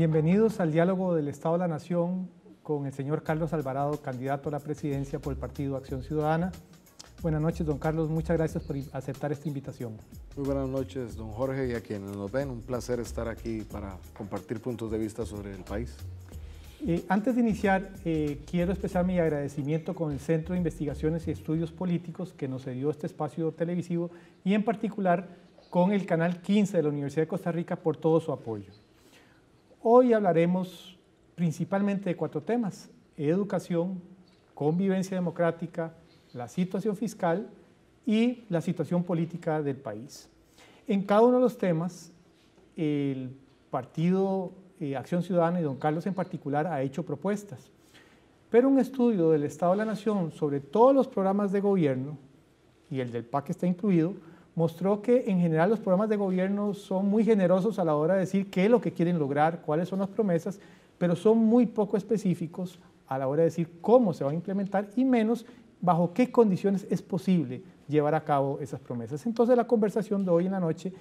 Bienvenidos al diálogo del Estado de la Nación con el señor Carlos Alvarado, candidato a la presidencia por el Partido Acción Ciudadana. Buenas noches, don Carlos. Muchas gracias por aceptar esta invitación. Muy buenas noches, don Jorge, y a quienes nos ven. Un placer estar aquí para compartir puntos de vista sobre el país. Eh, antes de iniciar, eh, quiero expresar mi agradecimiento con el Centro de Investigaciones y Estudios Políticos que nos cedió este espacio televisivo y en particular con el Canal 15 de la Universidad de Costa Rica por todo su apoyo. Hoy hablaremos principalmente de cuatro temas, educación, convivencia democrática, la situación fiscal y la situación política del país. En cada uno de los temas, el partido eh, Acción Ciudadana y don Carlos en particular ha hecho propuestas. Pero un estudio del Estado de la Nación sobre todos los programas de gobierno, y el del PAC está incluido, mostró que en general los programas de gobierno son muy generosos a la hora de decir qué es lo que quieren lograr, cuáles son las promesas, pero son muy poco específicos a la hora de decir cómo se va a implementar y menos bajo qué condiciones es posible llevar a cabo esas promesas. Entonces la conversación de hoy en la noche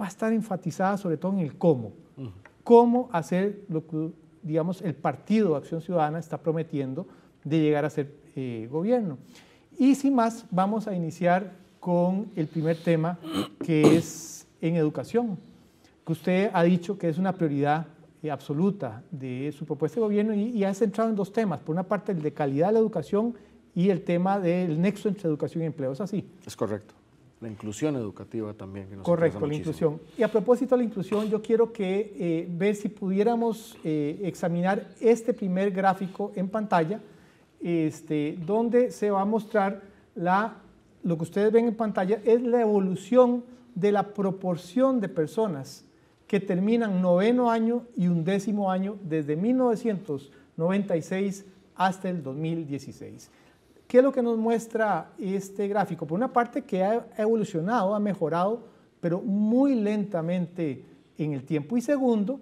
va a estar enfatizada sobre todo en el cómo. Cómo hacer lo que, digamos, el partido Acción Ciudadana está prometiendo de llegar a ser eh, gobierno. Y sin más, vamos a iniciar con el primer tema que es en educación, que usted ha dicho que es una prioridad eh, absoluta de su propuesta de gobierno y, ha centrado en dos temas. Por una parte, el de calidad de la educación y el tema del nexo entre educación y empleo. ¿Es así? Es correcto. La inclusión educativa también. Que Correcto, la inclusión. Y a propósito de la inclusión, yo quiero que eh, ver si pudiéramos eh, examinar este primer gráfico en pantalla, este, donde se va a mostrar la lo que ustedes ven en pantalla es la evolución de la proporción de personas que terminan noveno año y undécimo año desde 1996 hasta el 2016. ¿Qué es lo que nos muestra este gráfico? Por una parte que ha evolucionado, ha mejorado, pero muy lentamente en el tiempo. Y segundo,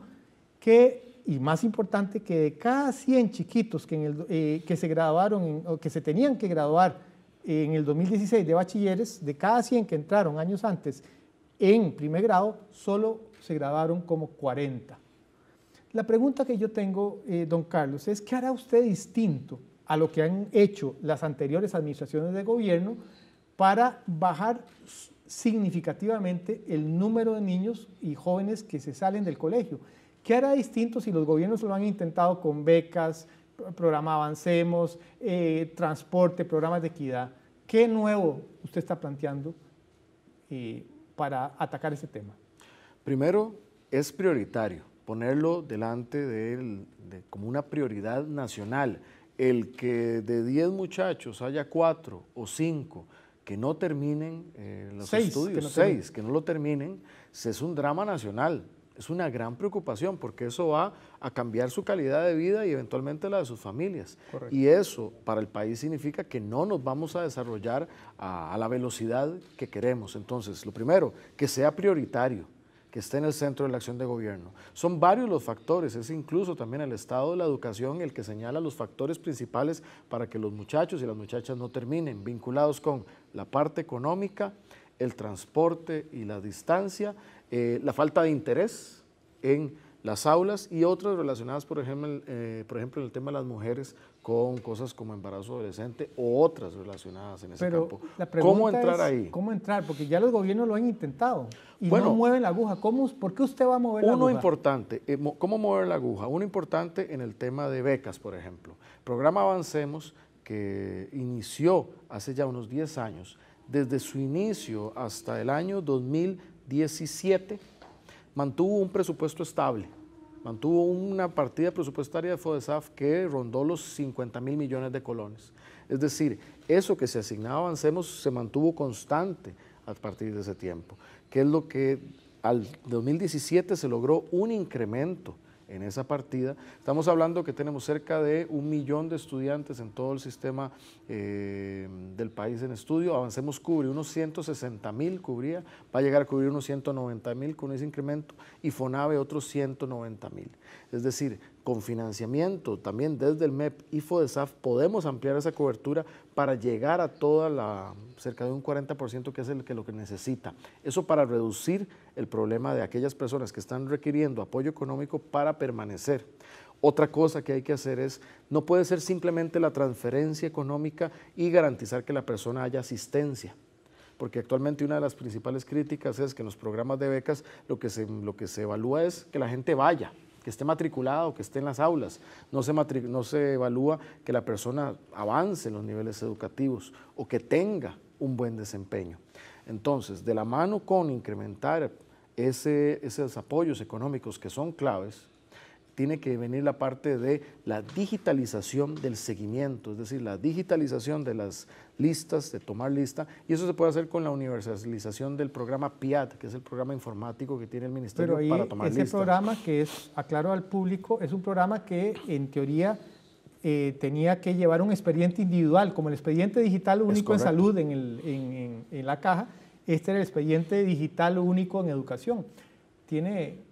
que, y más importante, que de cada 100 chiquitos que, eh, que se graduaron o que se tenían que graduar en el 2016 de bachilleres, de cada 100 que entraron años antes en primer grado, solo se graduaron como 40. La pregunta que yo tengo, eh, don Carlos, es ¿qué hará usted distinto a lo que han hecho las anteriores administraciones de gobierno para bajar significativamente el número de niños y jóvenes que se salen del colegio? ¿Qué hará distinto si los gobiernos lo han intentado con becas, programa Avancemos, eh, transporte, programas de equidad. ¿Qué nuevo usted está planteando eh, para atacar ese tema? Primero, es prioritario ponerlo delante de, como una prioridad nacional. El que de 10 muchachos haya 4 o 5 que no terminen eh, los estudios, 6 que no lo terminen, es un drama nacional. Es una gran preocupación porque eso va a cambiar su calidad de vida y eventualmente la de sus familias. Y eso para el país significa que no nos vamos a desarrollar a, la velocidad que queremos. Entonces, lo primero, que sea prioritario que esté en el centro de la acción de gobierno. Son varios los factores, es incluso también el estado de la educación el que señala los factores principales para que los muchachos y las muchachas no terminen, vinculados con la parte económica, el transporte y la distancia, eh, la falta de interés en las aulas y otras relacionadas, por ejemplo, eh, por ejemplo, en el tema de las mujeres con cosas como embarazo adolescente o otras relacionadas en ese campo. ¿Cómo entrar ahí? ¿Cómo entrar? Porque ya los gobiernos lo han intentado y no mueven la aguja. ¿Cómo, ¿Por qué usted va a mover la aguja? Uno importante, eh, ¿cómo mover la aguja? Uno importante en el tema de becas, por ejemplo. Programa Avancemos, que inició hace ya unos 10 años, desde su inicio hasta el año 2017, mantuvo un presupuesto estable, mantuvo una partida presupuestaria de FODESAF que rondó los 50 mil millones de colones. Es decir, eso que se asignaba Avancemos se mantuvo constante a partir de ese tiempo, que es lo que al 2017 se logró un incremento en esa partida. Estamos hablando que tenemos cerca de un millón de estudiantes en todo el sistema eh, del país en estudio. Avancemos cubre unos 160 mil, cubría, va a llegar a cubrir unos 190 mil con ese incremento y FONAVE otros 190 mil. Es decir, con financiamiento también desde el MEP y FODESAF podemos ampliar esa cobertura para llegar a toda la, cerca de un 40% que es el que lo que necesita. Eso para reducir el problema de aquellas personas que están requiriendo apoyo económico para permanecer. Otra cosa que hay que hacer es, no puede ser simplemente la transferencia económica y garantizar que la persona haya asistencia porque actualmente una de las principales críticas es que en los programas de becas lo que lo que se evalúa es que la gente vaya, que esté matriculado, que esté en las aulas. No se, no se evalúa que la persona avance en los niveles educativos o que tenga un buen desempeño. Entonces, de la mano con incrementar esos apoyos económicos que son claves, tiene que venir la parte de la digitalización del seguimiento, es decir, la digitalización de las listas, de tomar lista, y eso se puede hacer con la universalización del programa PIAT, que es el programa informático que tiene el Ministerio para tomar ese programa que es, aclaro al público, es un programa que en teoría eh, tenía que llevar un expediente individual, como el expediente digital único en salud en, en la caja, este era el expediente digital único en educación. Tiene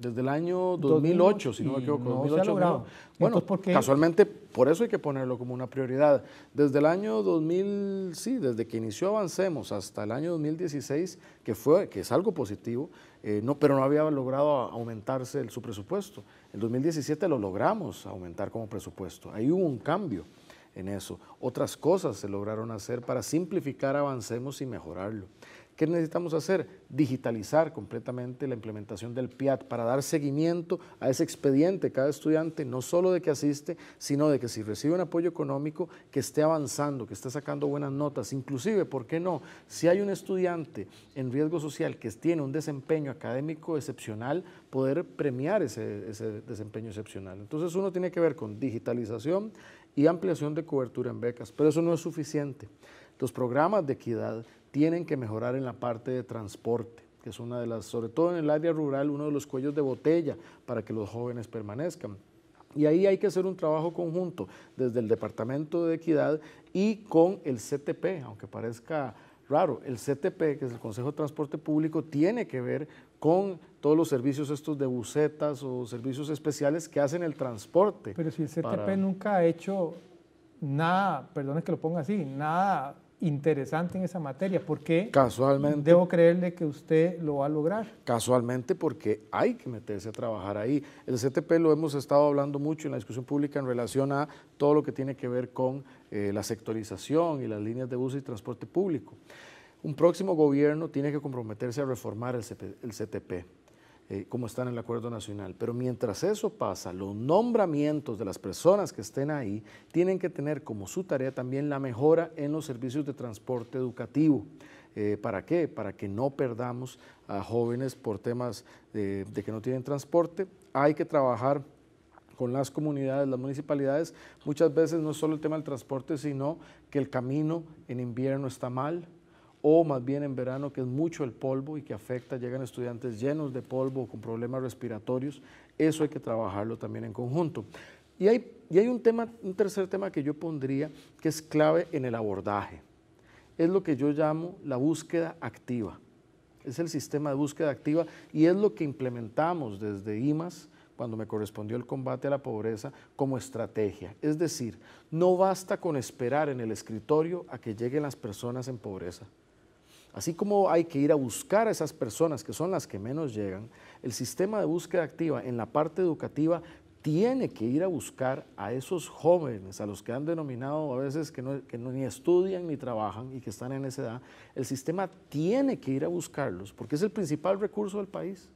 desde el año 2008, si no me equivoco. No 2008, ha logrado. Bueno, casualmente por eso hay que ponerlo como una prioridad. Desde el año 2000, sí, desde que inició Avancemos hasta el año 2016, que, fue, que es algo positivo, eh, no, pero no había logrado aumentarse el, su presupuesto. En 2017 lo logramos aumentar como presupuesto. Ahí hubo un cambio en eso. Otras cosas se lograron hacer para simplificar, avancemos y mejorarlo. ¿Qué necesitamos hacer? Digitalizar completamente la implementación del PIAT para dar seguimiento a ese expediente, cada estudiante, no solo de que asiste, sino de que si recibe un apoyo económico, que esté avanzando, que esté sacando buenas notas. Inclusive, ¿por qué no? Si hay un estudiante en riesgo social que tiene un desempeño académico excepcional, poder premiar ese, ese desempeño excepcional. Entonces uno tiene que ver con digitalización y ampliación de cobertura en becas, pero eso no es suficiente. Los programas de equidad tienen que mejorar en la parte de transporte que es una de las, sobre todo en el área rural, uno de los cuellos de botella para que los jóvenes permanezcan. Y ahí hay que hacer un trabajo conjunto desde el Departamento de Equidad y con el CTP, aunque parezca raro, el CTP, que es el Consejo de Transporte Público, tiene que ver con todos los servicios estos de bucetas o servicios especiales que hacen el transporte. Pero si el CTP nunca ha hecho nada, perdón que lo ponga así, nada interesante en esa materia. porque Casualmente, debo creerle que usted lo va a lograr? Casualmente porque hay que meterse a trabajar ahí. El CTP lo hemos estado hablando mucho en la discusión pública en relación a todo lo que tiene que ver con eh, la sectorización y las líneas de bus y transporte público. Un próximo gobierno tiene que comprometerse a reformar el CTP eh, como está en el acuerdo nacional. Pero mientras eso pasa, los nombramientos de las personas que estén ahí tienen que tener como su tarea también la mejora en los servicios de transporte educativo. Eh, ¿Para qué? Para que no perdamos a jóvenes por temas de, de que no tienen transporte. Hay que trabajar con las comunidades, las municipalidades. Muchas veces no es solo el tema del transporte, sino que el camino en invierno está mal, o más bien en verano, que es mucho el polvo y que afecta, llegan estudiantes llenos de polvo, con problemas respiratorios, eso hay que trabajarlo también en conjunto. Y hay, hay un, tema, un tercer tema que yo pondría que es clave en el abordaje. Es lo que yo llamo la búsqueda activa. Es el sistema de búsqueda activa y es lo que implementamos desde IMAS cuando me correspondió el combate a la pobreza como estrategia. Es decir, no basta con esperar en el escritorio a que lleguen las personas en pobreza. Así como hay que ir a buscar a esas personas que son las que menos llegan, el sistema de búsqueda activa en la parte educativa tiene que ir a buscar a esos jóvenes, a los que han denominado a veces que, no, ni estudian ni trabajan y que están en esa edad, el sistema tiene que ir a buscarlos, porque es el principal recurso del país.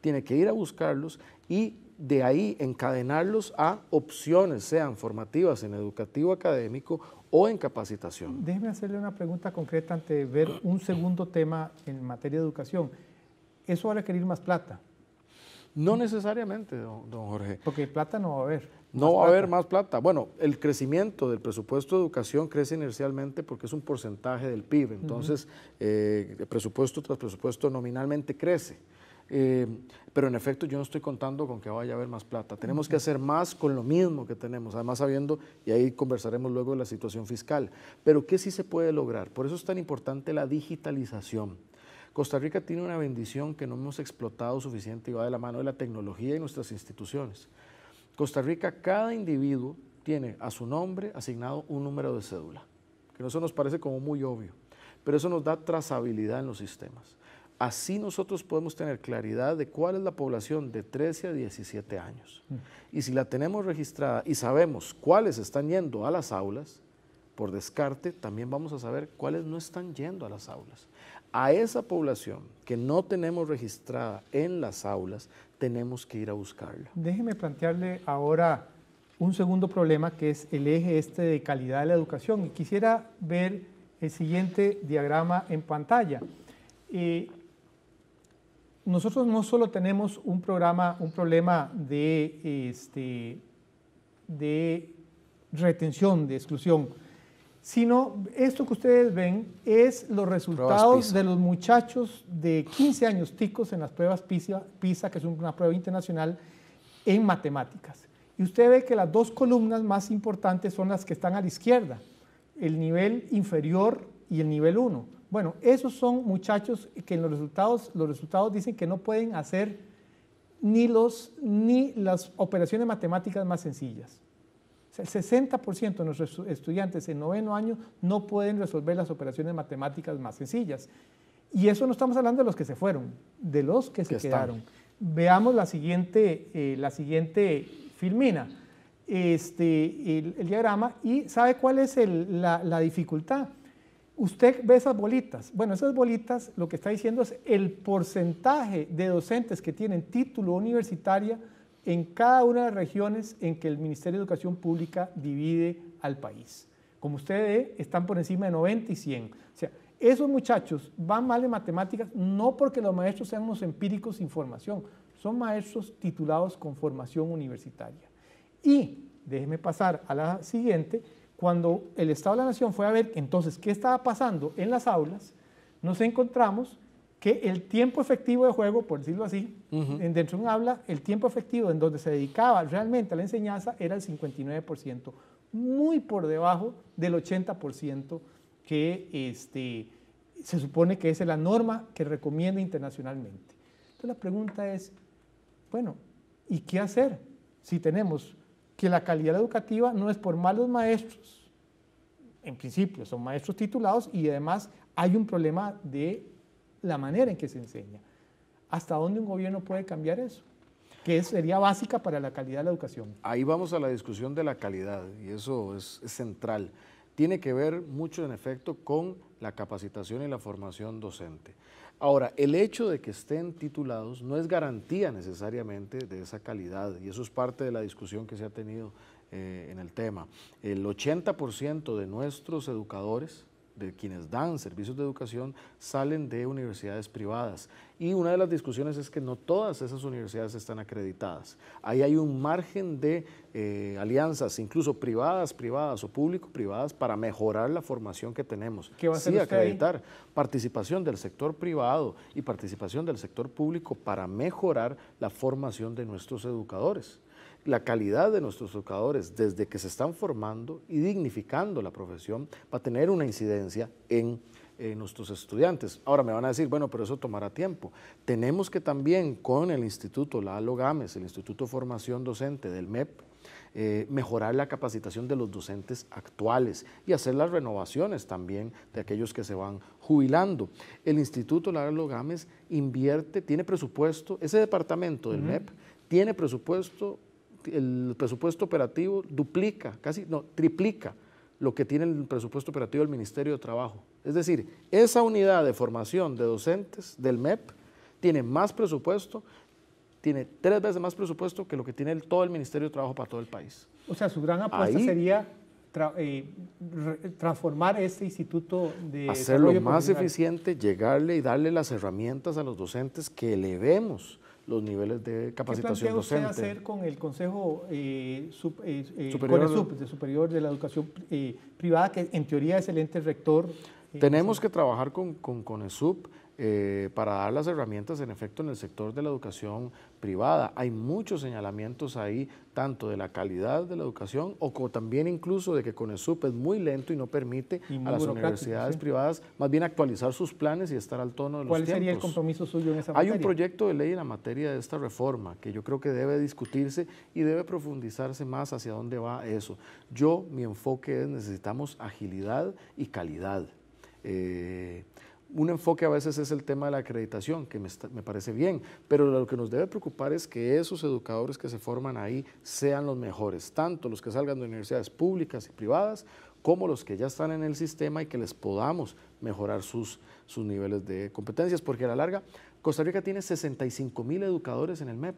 Tiene que ir a buscarlos y de ahí encadenarlos a opciones, sean formativas en educativo académico o en capacitación. Déjeme hacerle una pregunta concreta ante ver un segundo tema en materia de educación. ¿Eso va a requerir más plata? No necesariamente, don, Jorge. Porque plata no va a haber. No va a haber más plata. Bueno, el crecimiento del presupuesto de educación crece inercialmente porque es un porcentaje del PIB. Entonces, eh, presupuesto tras presupuesto nominalmente crece. Eh, pero en efecto yo no estoy contando con que vaya a haber más plata. Tenemos que hacer más con lo mismo que tenemos, además sabiendo, y ahí conversaremos luego de la situación fiscal, pero ¿qué sí se puede lograr? Por eso es tan importante la digitalización. Costa Rica tiene una bendición que no hemos explotado suficiente y va de la mano de la tecnología y nuestras instituciones. Costa Rica, cada individuo tiene a su nombre asignado un número de cédula, que eso nos parece como muy obvio, pero eso nos da trazabilidad en los sistemas. Así nosotros podemos tener claridad de cuál es la población de 13 a 17 años. Mm. Y si la tenemos registrada y sabemos cuáles están yendo a las aulas, por descarte también vamos a saber cuáles no están yendo a las aulas. A esa población que no tenemos registrada en las aulas, tenemos que ir a buscarla. Déjeme plantearle ahora un segundo problema que es el eje este de calidad de la educación. Y quisiera ver el siguiente diagrama en pantalla. Eh, nosotros no solo tenemos un, programa, problema este, de, retención, de exclusión, sino esto que ustedes ven es los resultados de los muchachos de 15 años ticos en las pruebas PISA, PISA, que es una prueba internacional, en matemáticas. Y usted ve que las dos columnas más importantes son las que están a la izquierda, el nivel inferior y el nivel 1. Bueno, esos son muchachos que en los resultados, los resultados dicen que no pueden hacer ni, los, ni las operaciones matemáticas más sencillas. el 60% de nuestros estudiantes en noveno año no pueden resolver las operaciones matemáticas más sencillas. Y eso no estamos hablando de los que se fueron, de los que, se quedaron. Veamos la siguiente, eh, la siguiente filmina, este, el, diagrama, y ¿sabe cuál es la, la dificultad? Usted ve esas bolitas. Bueno, esas bolitas lo que está diciendo es el porcentaje de docentes que tienen título universitario en cada una de las regiones en que el Ministerio de Educación Pública divide al país. Como usted ve, están por encima de 90 y 100. O sea, esos muchachos van mal en matemáticas no porque los maestros sean unos empíricos sin formación, son maestros titulados con formación universitaria. Y déjeme pasar a la siguiente cuando el Estado de la Nación fue a ver entonces qué estaba pasando en las aulas, nos encontramos que el tiempo efectivo de juego, por decirlo así, dentro de un aula, el tiempo efectivo en donde se dedicaba realmente a la enseñanza era el 59%, muy por debajo del 80% que este, se supone que es la norma que recomienda internacionalmente. Entonces la pregunta es, bueno, ¿y qué hacer si tenemos que la calidad educativa no es por malos maestros, en principio son maestros titulados y además hay un problema de la manera en que se enseña. ¿Hasta dónde un gobierno puede cambiar eso? que sería básica para la calidad de la educación. Ahí vamos a la discusión de la calidad y eso es, es, central. Tiene que ver mucho en efecto con la capacitación y la formación docente. Ahora, el hecho de que estén titulados no es garantía necesariamente de esa calidad y eso es parte de la discusión que se ha tenido eh, en el tema. El 80% de nuestros educadores de quienes dan servicios de educación salen de universidades privadas. Y una de las discusiones es que no todas esas universidades están acreditadas. Ahí hay un margen de eh, alianzas, incluso privadas, privadas o público-privadas, para mejorar la formación que tenemos. ¿Qué va a hacer sí, acreditar participación del sector privado y participación del sector público para mejorar la formación de nuestros educadores la calidad de nuestros educadores desde que se están formando y dignificando la profesión va a tener una incidencia en nuestros estudiantes. Ahora me van a decir, bueno, pero eso tomará tiempo. Tenemos que también con el Instituto Lalo Gámez, el Instituto de Formación Docente del MEP, eh, mejorar la capacitación de los docentes actuales y hacer las renovaciones también de aquellos que se van jubilando. El Instituto Lalo Gámez invierte, tiene presupuesto, ese departamento del MEP tiene presupuesto el presupuesto operativo duplica, casi no, triplica lo que tiene el presupuesto operativo del Ministerio de Trabajo. Es decir, esa unidad de formación de docentes del MEP tiene más presupuesto, tiene tres veces más presupuesto que lo que tiene todo el Ministerio de Trabajo para todo el país. O sea, su gran apuesta sería eh, transformar este instituto de... Hacerlo más eficiente, llegarle y darle las herramientas a los docentes que le vemos los niveles de capacitación ¿Qué docente. usted hacer con el Consejo eh, eh, eh superior, de superior de la Educación eh, Privada, que en teoría es el ente rector? Tenemos que trabajar con, con eh, para dar las herramientas en efecto en el sector de la educación privada. Hay muchos señalamientos ahí, tanto de la calidad de la educación o también incluso de que con CONESUP es muy lento y no permite a las universidades privadas más bien actualizar sus planes y estar al tono de los tiempos. ¿Cuál sería el compromiso suyo en esa materia? Hay un proyecto de ley en la materia de esta reforma que yo creo que debe discutirse y debe profundizarse más hacia dónde va eso. Yo, mi enfoque es necesitamos agilidad y calidad. Eh, un enfoque a veces es el tema de la acreditación, que me, parece bien, pero lo que nos debe preocupar es que esos educadores que se forman ahí sean los mejores, tanto los que salgan de universidades públicas y privadas como los que ya están en el sistema y que les podamos mejorar sus, sus niveles de competencias, porque a la larga Costa Rica tiene 65 mil educadores en el MEP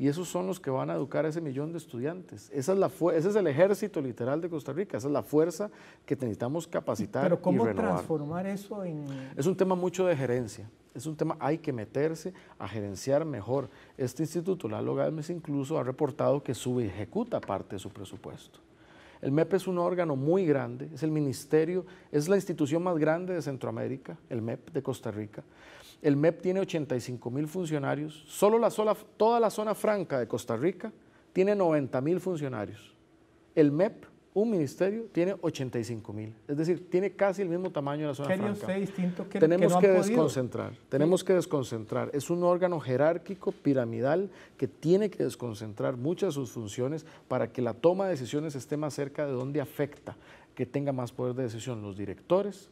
y esos son los que van a educar a ese millón de estudiantes. Esa es la ese es el ejército literal de Costa Rica, esa es la fuerza que necesitamos capacitar. Pero ¿cómo transformar eso en...? Es un tema mucho de gerencia, es un tema, hay que meterse a gerenciar mejor. Este instituto, la Galmes, incluso ha reportado que sube ejecuta parte de su presupuesto. El MEP es un órgano muy grande, es el ministerio, es la institución más grande de Centroamérica, el MEP de Costa Rica. El MEP tiene 85 mil funcionarios. Solo la toda la zona franca de Costa Rica tiene 90 mil funcionarios. El MEP, un ministerio, tiene 85 mil. Es decir, tiene casi el mismo tamaño de la zona franca. distinto que, tenemos que, que desconcentrar. Tenemos que desconcentrar. Es un órgano jerárquico, piramidal, que tiene que desconcentrar muchas de sus funciones para que la toma de decisiones esté más cerca de donde afecta, que tenga más poder de decisión los directores,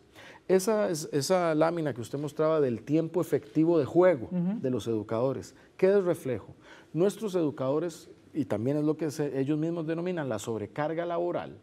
esa, esa lámina que usted mostraba del tiempo efectivo de juego de los educadores, ¿qué es reflejo? Nuestros educadores, y también es lo que ellos mismos denominan la sobrecarga laboral,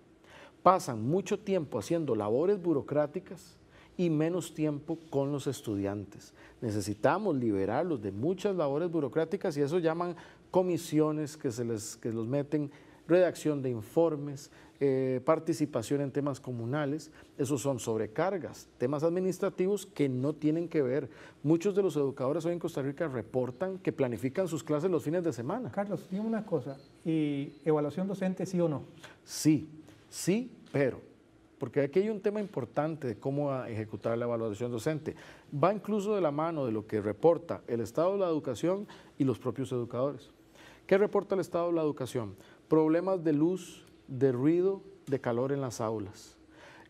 pasan mucho tiempo haciendo labores burocráticas y menos tiempo con los estudiantes. Necesitamos liberarlos de muchas labores burocráticas y eso llaman comisiones que se les que los meten redacción de informes, eh, participación en temas comunales, esos son sobrecargas, temas administrativos que no tienen que ver. Muchos de los educadores hoy en Costa Rica reportan que planifican sus clases los fines de semana. Carlos, dime una cosa, ¿y evaluación docente sí o no? Sí, sí, pero porque aquí hay un tema importante de cómo ejecutar la evaluación docente. Va incluso de la mano de lo que reporta el Estado de la Educación y los propios educadores. ¿Qué reporta el Estado de la Educación? problemas de luz, de ruido, de calor en las aulas,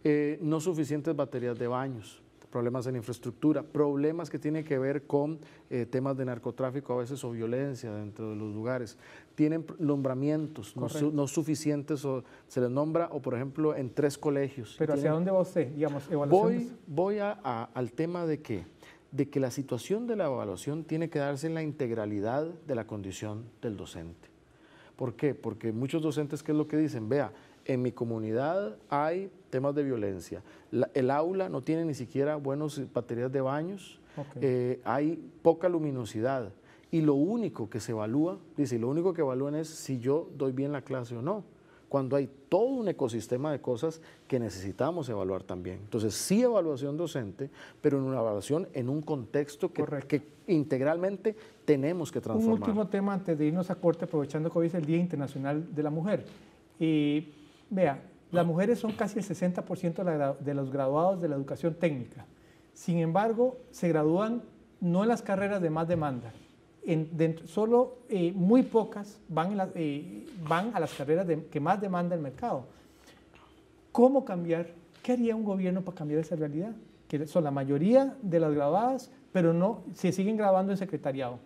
eh, no suficientes baterías de baños, problemas en infraestructura, problemas que tienen que ver con eh, temas de narcotráfico a veces o violencia dentro de los lugares. Tienen nombramientos no, suficientes o se les nombra, o por ejemplo en tres colegios. Pero ¿hacia dónde va usted? Digamos, voy voy al tema de que, de que la situación de la evaluación tiene que darse en la integralidad de la condición del docente. ¿Por qué? Porque muchos docentes, ¿qué es lo que dicen? Vea, en mi comunidad hay temas de violencia. el aula no tiene ni siquiera buenas baterías de baños, eh, hay poca luminosidad. Y lo único que se evalúa, dice, lo único que evalúan es si yo doy bien la clase o no cuando hay todo un ecosistema de cosas que necesitamos evaluar también. Entonces, sí evaluación docente, pero en una evaluación en un contexto que, integralmente tenemos que transformar. Un último tema antes de irnos a corte, aprovechando que hoy es el Día Internacional de la Mujer. Y vea, las mujeres son casi el 60% de los graduados de la educación técnica. Sin embargo, se gradúan no en las carreras de más demanda, solo eh, muy pocas van, eh, van, a las carreras que más demanda el mercado. ¿Cómo cambiar? ¿Qué haría un gobierno para cambiar esa realidad? Que son la mayoría de las grabadas, pero no se siguen grabando en secretariado,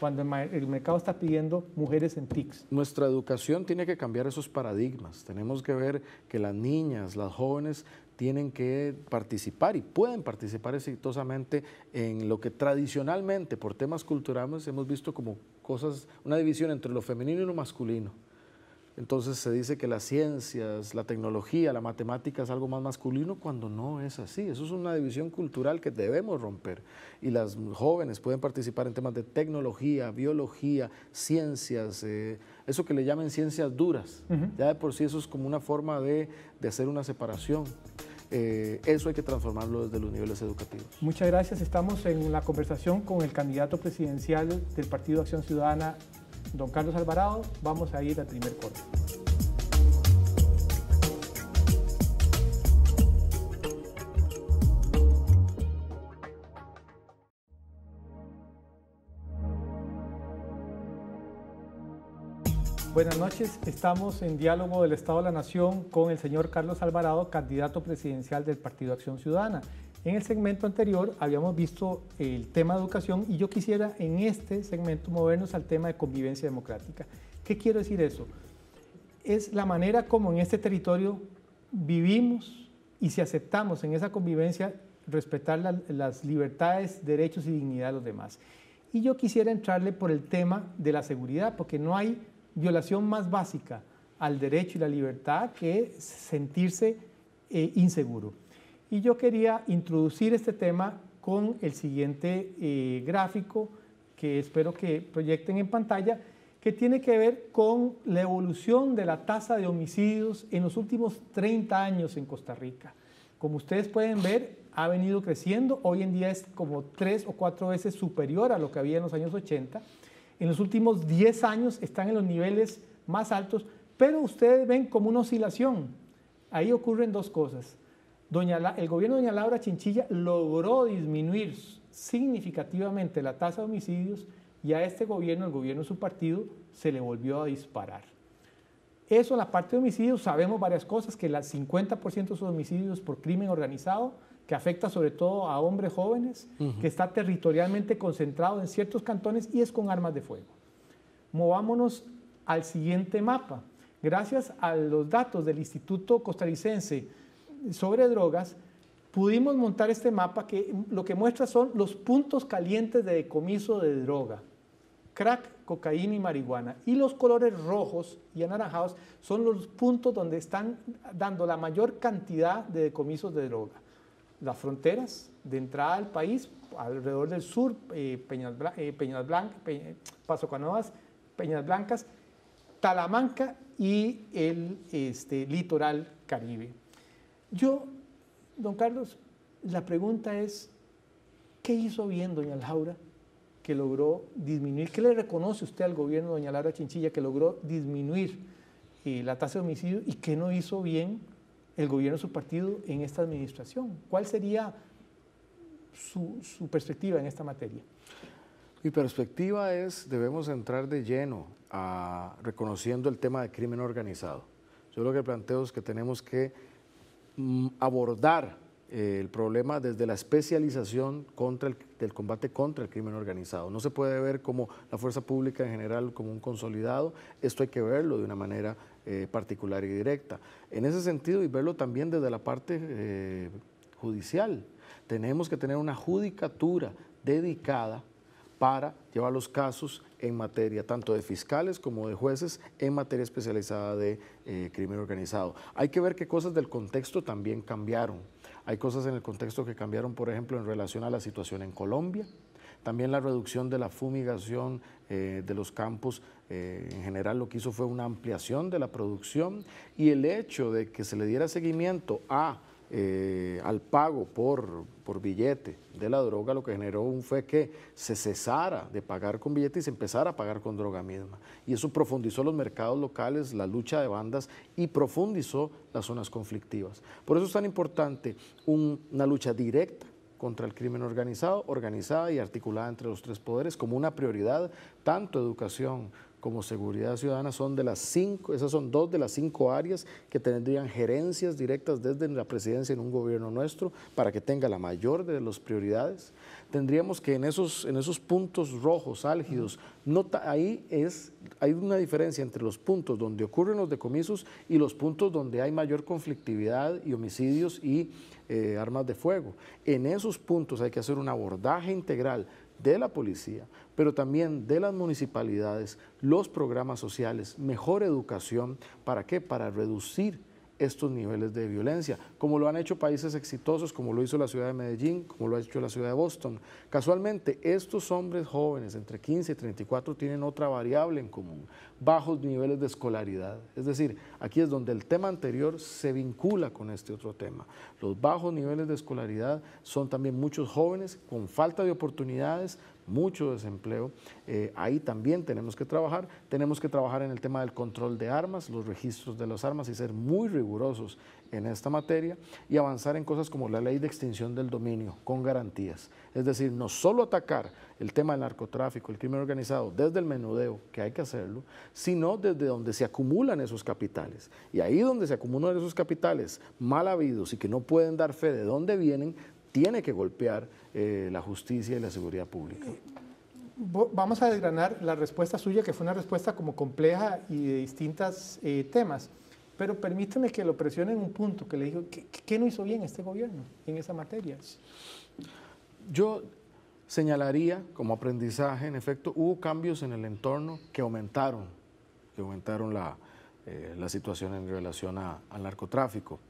cuando el, el mercado está pidiendo mujeres en TICs. Nuestra educación tiene que cambiar esos paradigmas. Tenemos que ver que las niñas, las jóvenes tienen que participar y pueden participar exitosamente en lo que tradicionalmente por temas culturales hemos visto como cosas, una división entre lo femenino y lo masculino. Entonces se dice que las ciencias, la tecnología, la matemática es algo más masculino cuando no es así. Eso es una división cultural que debemos romper. Y las jóvenes pueden participar en temas de tecnología, biología, ciencias, eh, eso que le llaman ciencias duras. Ya de por sí eso es como una forma de, de hacer una separación. Eh, eso hay que transformarlo desde los niveles educativos. Muchas gracias. Estamos en la conversación con el candidato presidencial del Partido Acción Ciudadana, don Carlos Alvarado. Vamos a ir al primer corte. Buenas noches, estamos en diálogo del Estado de la Nación con el señor Carlos Alvarado, candidato presidencial del Partido Acción Ciudadana. En el segmento anterior habíamos visto el tema de educación y yo quisiera en este segmento movernos al tema de convivencia democrática. ¿Qué quiero decir eso? Es la manera como en este territorio vivimos y si aceptamos en esa convivencia respetar las libertades, derechos y dignidad de los demás. Y yo quisiera entrarle por el tema de la seguridad, porque no hay violación más básica al derecho y la libertad que sentirse eh, inseguro. Y yo quería introducir este tema con el siguiente eh, gráfico que espero que proyecten en pantalla, que tiene que ver con la evolución de la tasa de homicidios en los últimos 30 años en Costa Rica. Como ustedes pueden ver, ha venido creciendo, hoy en día es como tres o cuatro veces superior a lo que había en los años 80 en los últimos 10 años están en los niveles más altos, pero ustedes ven como una oscilación. Ahí ocurren dos cosas. Doña el gobierno de Doña Laura Chinchilla logró disminuir significativamente la tasa de homicidios y a este gobierno, el gobierno de su partido, se le volvió a disparar. Eso en la parte de homicidios, sabemos varias cosas, que el 50% de sus homicidios por crimen organizado, que afecta sobre todo a hombres jóvenes, que está territorialmente concentrado en ciertos cantones y es con armas de fuego. Movámonos al siguiente mapa. Gracias a los datos del Instituto Costarricense sobre Drogas, pudimos montar este mapa que lo que muestra son los puntos calientes de decomiso de droga, crack, cocaína y marihuana. Y los colores rojos y anaranjados son los puntos donde están dando la mayor cantidad de decomisos de droga las fronteras de entrada al país, alrededor del sur, eh, Peñas, eh, Blancas, Paso Canoas, Peñas Blancas, Talamanca y el este, litoral caribe. Yo, don Carlos, la pregunta es, ¿qué hizo bien doña Laura que logró disminuir? ¿Qué le reconoce usted al gobierno doña Laura Chinchilla que logró disminuir eh, la tasa de homicidio y qué no hizo bien? el gobierno de su partido en esta administración. ¿Cuál sería su, perspectiva en esta materia? Mi perspectiva es, debemos entrar de lleno a, reconociendo el tema de crimen organizado. Yo lo que planteo es que tenemos que mm, abordar eh, el problema desde la especialización contra el, del combate contra el crimen organizado. No se puede ver como la fuerza pública en general como un consolidado, esto hay que verlo de una manera eh, particular y directa. En ese sentido, y verlo también desde la parte eh, judicial, tenemos que tener una judicatura dedicada para llevar los casos en materia tanto de fiscales como de jueces en materia especializada de crimen organizado. Hay que ver qué cosas del contexto también cambiaron. Hay cosas en el contexto que cambiaron, por ejemplo, en relación a la situación en Colombia, también la reducción de la fumigación eh, de los campos eh, en general lo que hizo fue una ampliación de la producción y el hecho de que se le diera seguimiento a eh, al pago por, billete de la droga, lo que generó fue que se cesara de pagar con billete y se empezara a pagar con droga misma. Y eso profundizó los mercados locales, la lucha de bandas y profundizó las zonas conflictivas. Por eso es tan importante una lucha directa contra el crimen organizado, organizada y articulada entre los tres poderes como una prioridad, tanto educación como seguridad ciudadana son de las cinco, esas son dos de las cinco áreas que tendrían gerencias directas desde la presidencia en un gobierno nuestro para que tenga la mayor de las prioridades. Tendríamos que en esos, en esos puntos rojos, álgidos, ahí es, hay una diferencia entre los puntos donde ocurren los decomisos y los puntos donde hay mayor conflictividad y homicidios y eh, armas de fuego. En esos puntos hay que hacer un abordaje integral de la policía, pero también de las municipalidades, los programas sociales, mejor educación, ¿para qué? Para reducir estos niveles de violencia, como lo han hecho países exitosos, como lo hizo la ciudad de Medellín, como lo ha hecho la ciudad de Boston. Casualmente, estos hombres jóvenes entre 15 y 34 tienen otra variable en común, bajos niveles de escolaridad. Es decir, aquí es donde el tema anterior se vincula con este otro tema. Los bajos niveles de escolaridad son también muchos jóvenes con falta de oportunidades, mucho desempleo. Eh, ahí también tenemos que trabajar. Tenemos que trabajar en el tema del control de armas, los registros de las armas y ser muy rigurosos en esta materia y avanzar en cosas como la ley de extinción del dominio con garantías. Es decir, no solo atacar el tema del narcotráfico, el crimen organizado desde el menudeo, que hay que hacerlo, sino desde donde se acumulan esos capitales. Y ahí donde se acumulan esos capitales mal habidos y que no pueden dar fe de dónde vienen, tiene que golpear eh, la justicia y la seguridad pública. Vamos a desgranar la respuesta suya, que fue una respuesta como compleja y de distintos eh, temas, pero permíteme que lo presione en un punto, que le digo, ¿qué, no hizo bien este gobierno en esa materia? Yo señalaría como aprendizaje, en efecto, hubo cambios en el entorno que aumentaron, que aumentaron la, eh, situación en relación al narcotráfico.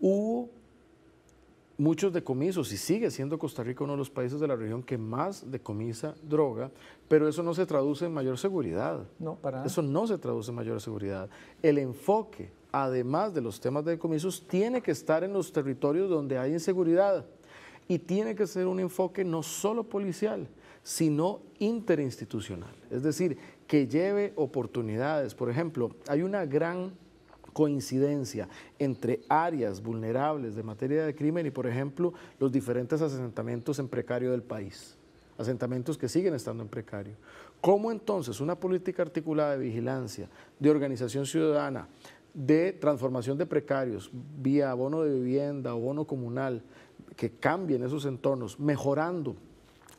Hubo muchos decomisos y sigue siendo Costa Rica uno de los países de la región que más decomisa droga, pero eso no se traduce en mayor seguridad. No, para Eso no se traduce en mayor seguridad. El enfoque, además de los temas de decomisos, tiene que estar en los territorios donde hay inseguridad y tiene que ser un enfoque no solo policial, sino interinstitucional. Es decir, que lleve oportunidades. Por ejemplo, hay una gran coincidencia entre áreas vulnerables de materia de crimen y, por ejemplo, los diferentes asentamientos en precario del país, asentamientos que siguen estando en precario. ¿Cómo entonces una política articulada de vigilancia, de organización ciudadana, de transformación de precarios vía bono de vivienda o bono comunal, que cambien esos entornos, mejorando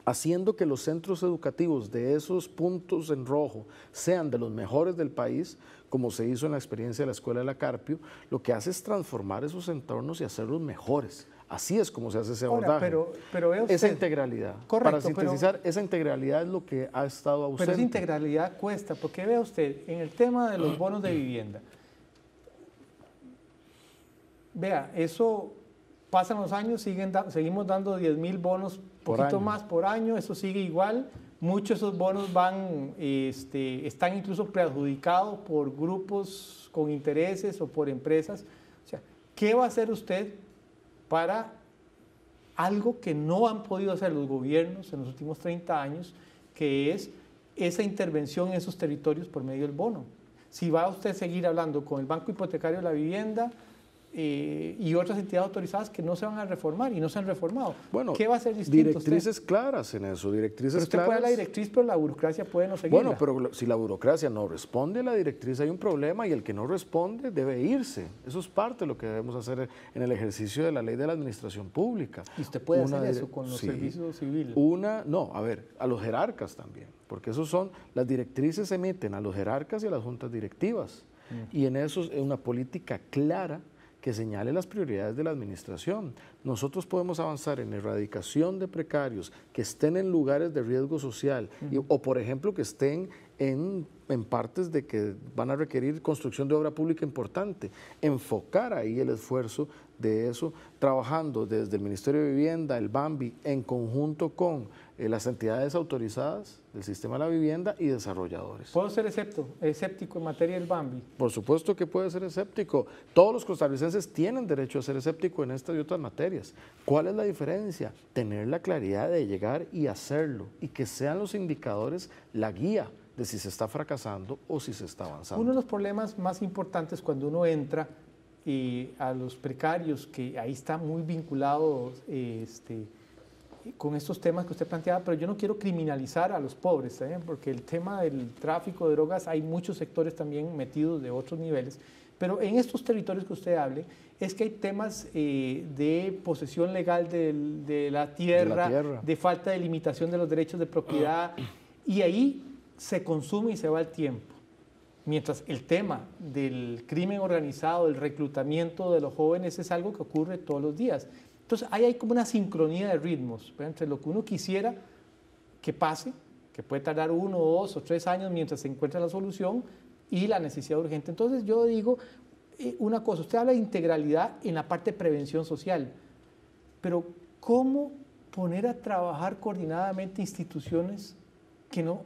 haciendo que los centros educativos de esos puntos en rojo sean de los mejores del país, como se hizo en la experiencia de la Escuela de la Carpio, lo que hace es transformar esos entornos y hacerlos mejores. Así es como se hace ese abordaje. pero, esa integralidad. para sintetizar, esa integralidad es lo que ha estado ausente. Pero esa integralidad cuesta, porque vea usted, en el tema de los bonos de vivienda, vea, eso pasan los años, siguen seguimos dando 10 mil bonos, poquito más por año, eso sigue igual. Muchos de esos bonos van, este, están incluso preadjudicados por grupos con intereses o por empresas. O sea, ¿qué va a hacer usted para algo que no han podido hacer los gobiernos en los últimos 30 años, que es esa intervención en esos territorios por medio del bono? Si va usted a seguir hablando con el Banco Hipotecario de la Vivienda, eh, y otras entidades autorizadas que no se van a reformar y no se han reformado. Bueno, ¿qué va a ser distinto? Directrices claras en eso, directrices pero usted Puede la directriz, pero la burocracia puede no seguirla. Bueno, pero si la burocracia no responde a la directriz, hay un problema y el que no responde debe irse. Eso es parte de lo que debemos hacer en el ejercicio de la ley de la administración pública. ¿Y usted puede hacer eso con los servicios civiles? Una, no, a ver, a los jerarcas también, porque esos son, las directrices se emiten a los jerarcas y a las juntas directivas. Mm. Y en eso es una política clara que señale las prioridades de la administración. Nosotros podemos avanzar en erradicación de precarios que estén en lugares de riesgo social o, por ejemplo, que estén en, en, partes de que van a requerir construcción de obra pública importante. Enfocar ahí el esfuerzo de eso, trabajando desde el Ministerio de Vivienda, el BAMBI, en conjunto con eh, las entidades autorizadas del sistema de la vivienda y desarrolladores. ¿Puedo ser escéptico en materia del BAMBI? Por supuesto que puede ser escéptico. Todos los costarricenses tienen derecho a ser escéptico en estas y otras materias. ¿Cuál es la diferencia? Tener la claridad de llegar y hacerlo y que sean los indicadores la guía de si se está fracasando o si se está avanzando. Uno de los problemas más importantes cuando uno entra a los precarios, que ahí está muy vinculado este, con estos temas que usted planteaba, pero yo no quiero criminalizar a los pobres, ¿eh? porque el tema del tráfico de drogas, hay muchos sectores también metidos de otros niveles, pero en estos territorios que usted hable, es que hay temas eh, de posesión legal de, la tierra, de, la tierra, de falta de limitación de los derechos de propiedad, y ahí se consume y se va el tiempo. Mientras el tema del crimen organizado, el reclutamiento de los jóvenes es algo que ocurre todos los días. Entonces ahí hay como una sincronía de ritmos entre lo que uno quisiera que pase, que puede tardar uno, dos o tres años mientras se encuentra la solución, y la necesidad urgente. Entonces yo digo eh, una cosa, usted habla de integralidad en la parte de prevención social, pero ¿cómo poner a trabajar coordinadamente instituciones que no,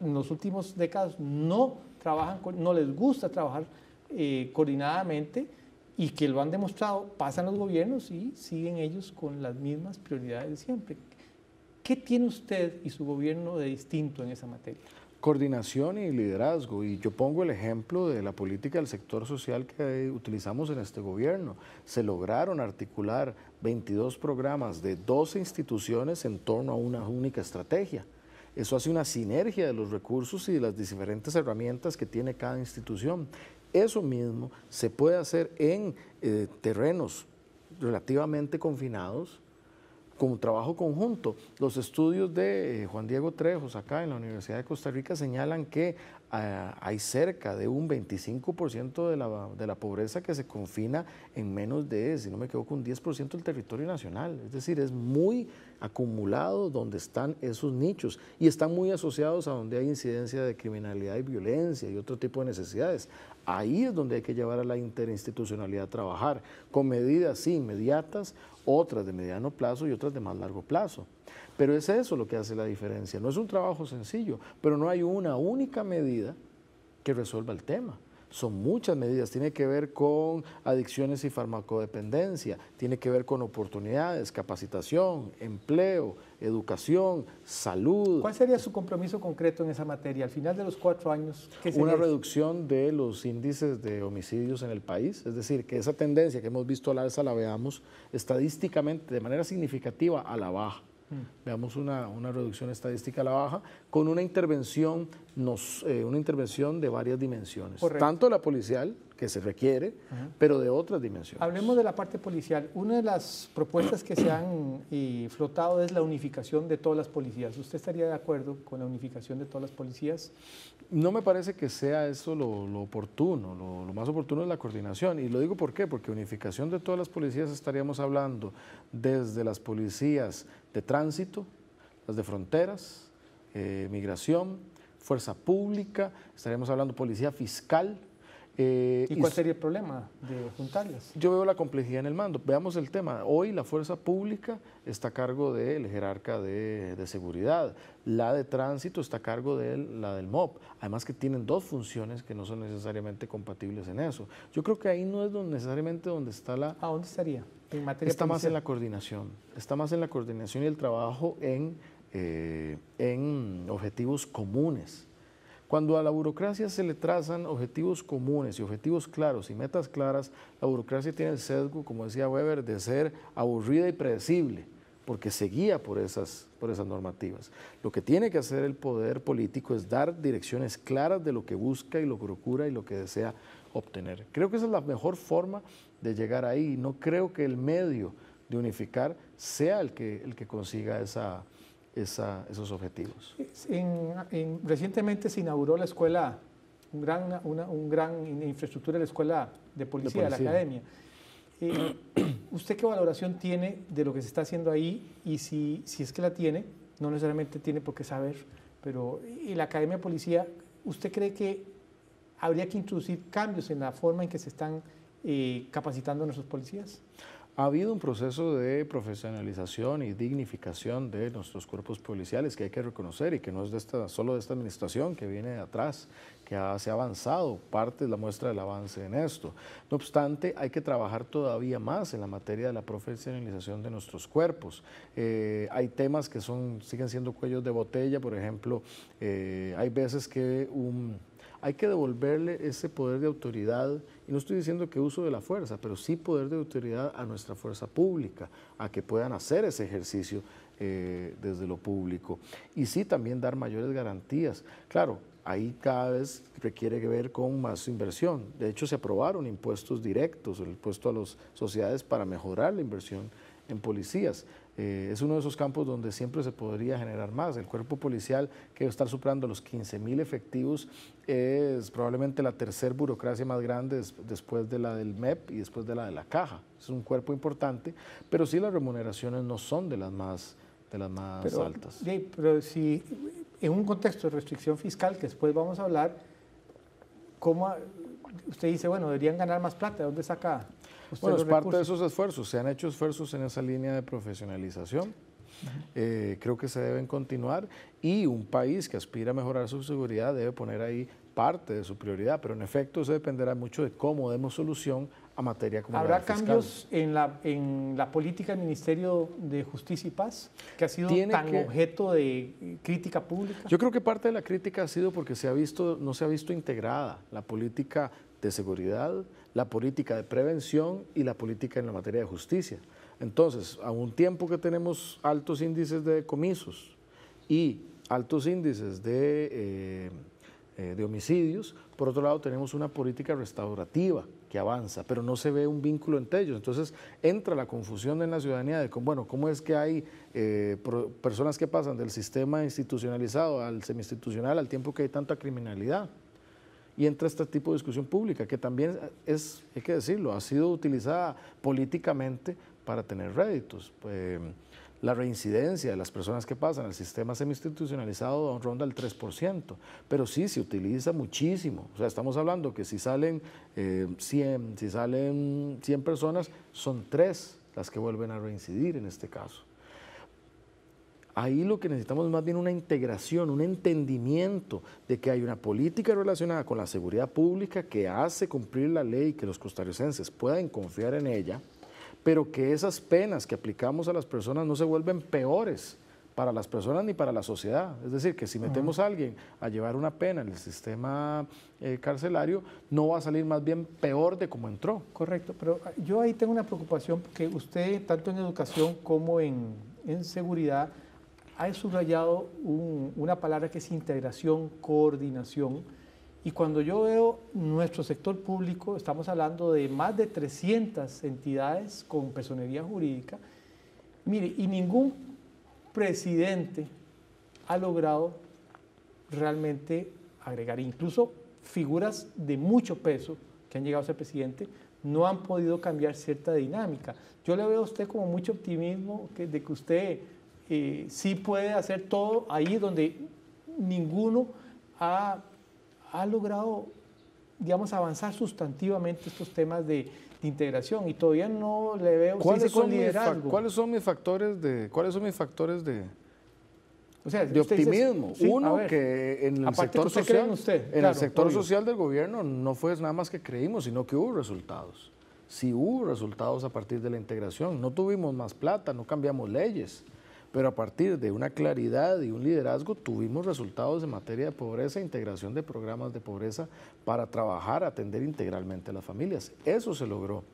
en los últimos décadas no trabajan, no les gusta trabajar eh, coordinadamente? y que lo han demostrado, pasan los gobiernos y siguen ellos con las mismas prioridades de siempre. ¿Qué tiene usted y su gobierno de distinto en esa materia? Coordinación y liderazgo. Y yo pongo el ejemplo de la política del sector social que utilizamos en este gobierno. Se lograron articular 22 programas de 12 instituciones en torno a una única estrategia. Eso hace una sinergia de los recursos y de las diferentes herramientas que tiene cada institución. Eso mismo se puede hacer en eh, terrenos relativamente confinados con trabajo conjunto. Los estudios de eh, Juan Diego Trejos acá en la Universidad de Costa Rica señalan que hay cerca de un 25% de la, de la pobreza que se confina en menos de, si no me equivoco, un 10% del territorio nacional. Es decir, es muy acumulado donde están esos nichos y están muy asociados a donde hay incidencia de criminalidad y violencia y otro tipo de necesidades. Ahí es donde hay que llevar a la interinstitucionalidad a trabajar, con medidas inmediatas, otras de mediano plazo y otras de más largo plazo. Pero es eso lo que hace la diferencia. No es un trabajo sencillo, pero no hay una única medida que resuelva el tema. Son muchas medidas. Tiene que ver con adicciones y farmacodependencia, tiene que ver con oportunidades, capacitación, empleo, educación, salud. ¿Cuál sería su compromiso concreto en esa materia? Al final de los cuatro años, ¿qué sería? Una reducción de los índices de homicidios en el país. Es decir, que esa tendencia que hemos visto al alza la veamos estadísticamente de manera significativa a la baja veamos una, una, reducción estadística a la baja, con una intervención, nos, eh, una intervención de varias dimensiones, tanto la policial, que se requiere, pero de otras dimensiones. Hablemos de la parte policial. Una de las propuestas que se han eh, flotado es la unificación de todas las policías. ¿Usted estaría de acuerdo con la unificación de todas las policías? No me parece que sea eso lo, lo oportuno. Lo, lo, más oportuno es la coordinación. Y lo digo por qué, porque unificación de todas las policías estaríamos hablando desde las policías de tránsito, las de fronteras, eh, migración, fuerza pública, estaremos hablando policía fiscal. Eh, ¿Y cuál sería el problema de juntarlas? Yo veo la complejidad en el mando. Veamos el tema. Hoy la fuerza pública está a cargo del jerarca de, seguridad. La de tránsito está a cargo de la del MOP. Además que tienen dos funciones que no son necesariamente compatibles en eso. Yo creo que ahí no es donde, necesariamente donde está la... ¿A dónde estaría? Está más en la coordinación, está más en la coordinación y el trabajo en, eh, en objetivos comunes. Cuando a la burocracia se le trazan objetivos comunes y objetivos claros y metas claras, la burocracia tiene el sesgo, como decía Weber, de ser aburrida y predecible, porque se guía por esas, por esas normativas. Lo que tiene que hacer el poder político es dar direcciones claras de lo que busca y lo que procura y lo que desea obtener. Creo que esa es la mejor forma de llegar ahí. No creo que el medio de unificar sea el que, el que consiga esa, esos objetivos. recientemente se inauguró la escuela, un gran, una un gran infraestructura de la escuela de policía, de, la academia. Eh, ¿Usted qué valoración tiene de lo que se está haciendo ahí? Y si, si es que la tiene, no necesariamente tiene por qué saber, pero la academia de policía, ¿usted cree que habría que introducir cambios en la forma en que se están ¿Y capacitando a nuestros policías. Ha habido un proceso de profesionalización y dignificación de nuestros cuerpos policiales que hay que reconocer y que no es de esta, solo de esta administración que viene de atrás, que se ha avanzado, parte es la muestra del avance en esto. No obstante, hay que trabajar todavía más en la materia de la profesionalización de nuestros cuerpos. Eh, hay temas que son, siguen siendo cuellos de botella, por ejemplo, eh, hay veces que un hay que devolverle ese poder de autoridad, y no estoy diciendo que uso de la fuerza, pero sí poder de autoridad a nuestra fuerza pública, a que puedan hacer ese ejercicio eh, desde lo público. Y sí también dar mayores garantías. Claro, ahí cada vez requiere que ver con más inversión. De hecho, se aprobaron impuestos directos, el impuesto a las sociedades para mejorar la inversión en policías. Eh, es uno de esos campos donde siempre se podría generar más. El cuerpo policial que debe estar superando los 15 mil efectivos es probablemente la tercer burocracia más grande después de la del MEP y después de la de la caja. Es un cuerpo importante, pero sí las remuneraciones no son de las más, de las altas. pero si en un contexto de restricción fiscal, que después vamos a hablar, ¿cómo usted dice, bueno, deberían ganar más plata? ¿De dónde saca? Bueno, es parte de esos esfuerzos. Se han hecho esfuerzos en esa línea de profesionalización. Eh, creo que se deben continuar y un país que aspira a mejorar su seguridad debe poner ahí parte de su prioridad, pero en efecto eso dependerá mucho de cómo demos solución a materia como ¿Habrá cambios en la, en la política del Ministerio de Justicia y Paz, que ha sido tan objeto de crítica pública? Yo creo que parte de la crítica ha sido porque se ha visto, no se ha visto integrada la política de seguridad, la política de prevención y la política en la materia de justicia. Entonces, a un tiempo que tenemos altos índices de comisos y altos índices de, eh, eh, de homicidios, por otro lado tenemos una política restaurativa que avanza, pero no se ve un vínculo entre ellos. Entonces entra la confusión en la ciudadanía de, bueno, ¿cómo es que hay eh, personas que pasan del sistema institucionalizado al semi-institucional al tiempo que hay tanta criminalidad? y entra este tipo de discusión pública, que también es, hay que decirlo, ha sido utilizada políticamente para tener réditos. Eh, la reincidencia de las personas que pasan al sistema semi-institucionalizado ronda el 3%, pero sí se utiliza muchísimo. O sea, estamos hablando que si salen 100, eh, si salen 100 personas, son tres las que vuelven a reincidir en este caso. Ahí lo que necesitamos es más bien una integración, un entendimiento de que hay una política relacionada con la seguridad pública que hace cumplir la ley, y que los costarricenses puedan confiar en ella, pero que esas penas que aplicamos a las personas no se vuelven peores para las personas ni para la sociedad. Es decir, que si metemos a alguien a llevar una pena en el sistema eh, carcelario, no va a salir más bien peor de como entró. Correcto, pero ah, yo ahí tengo una preocupación porque usted, tanto en educación como en, en seguridad, ha subrayado una palabra que es integración, coordinación. Y cuando yo veo nuestro sector público, estamos hablando de más de 300 entidades con personería jurídica. Mire, y ningún presidente ha logrado realmente agregar, incluso figuras de mucho peso que han llegado a ser presidente, no han podido cambiar cierta dinámica. Yo le veo a usted como mucho optimismo de que usted eh, sí puede hacer todo ahí donde ninguno ha, ha logrado, digamos, avanzar sustantivamente estos temas de, integración y todavía no le veo ¿Cuáles son, ¿Cuáles son mis factores de cuáles son mis factores de optimismo. Uno, que en el sector social, en el sector social del gobierno no fue nada más que creímos, sino que hubo resultados. Sí hubo resultados a partir de la integración. No tuvimos más plata, no cambiamos leyes pero a partir de una claridad y un liderazgo tuvimos resultados en materia de pobreza, integración de programas de pobreza para trabajar, atender integralmente a las familias. Eso se logró.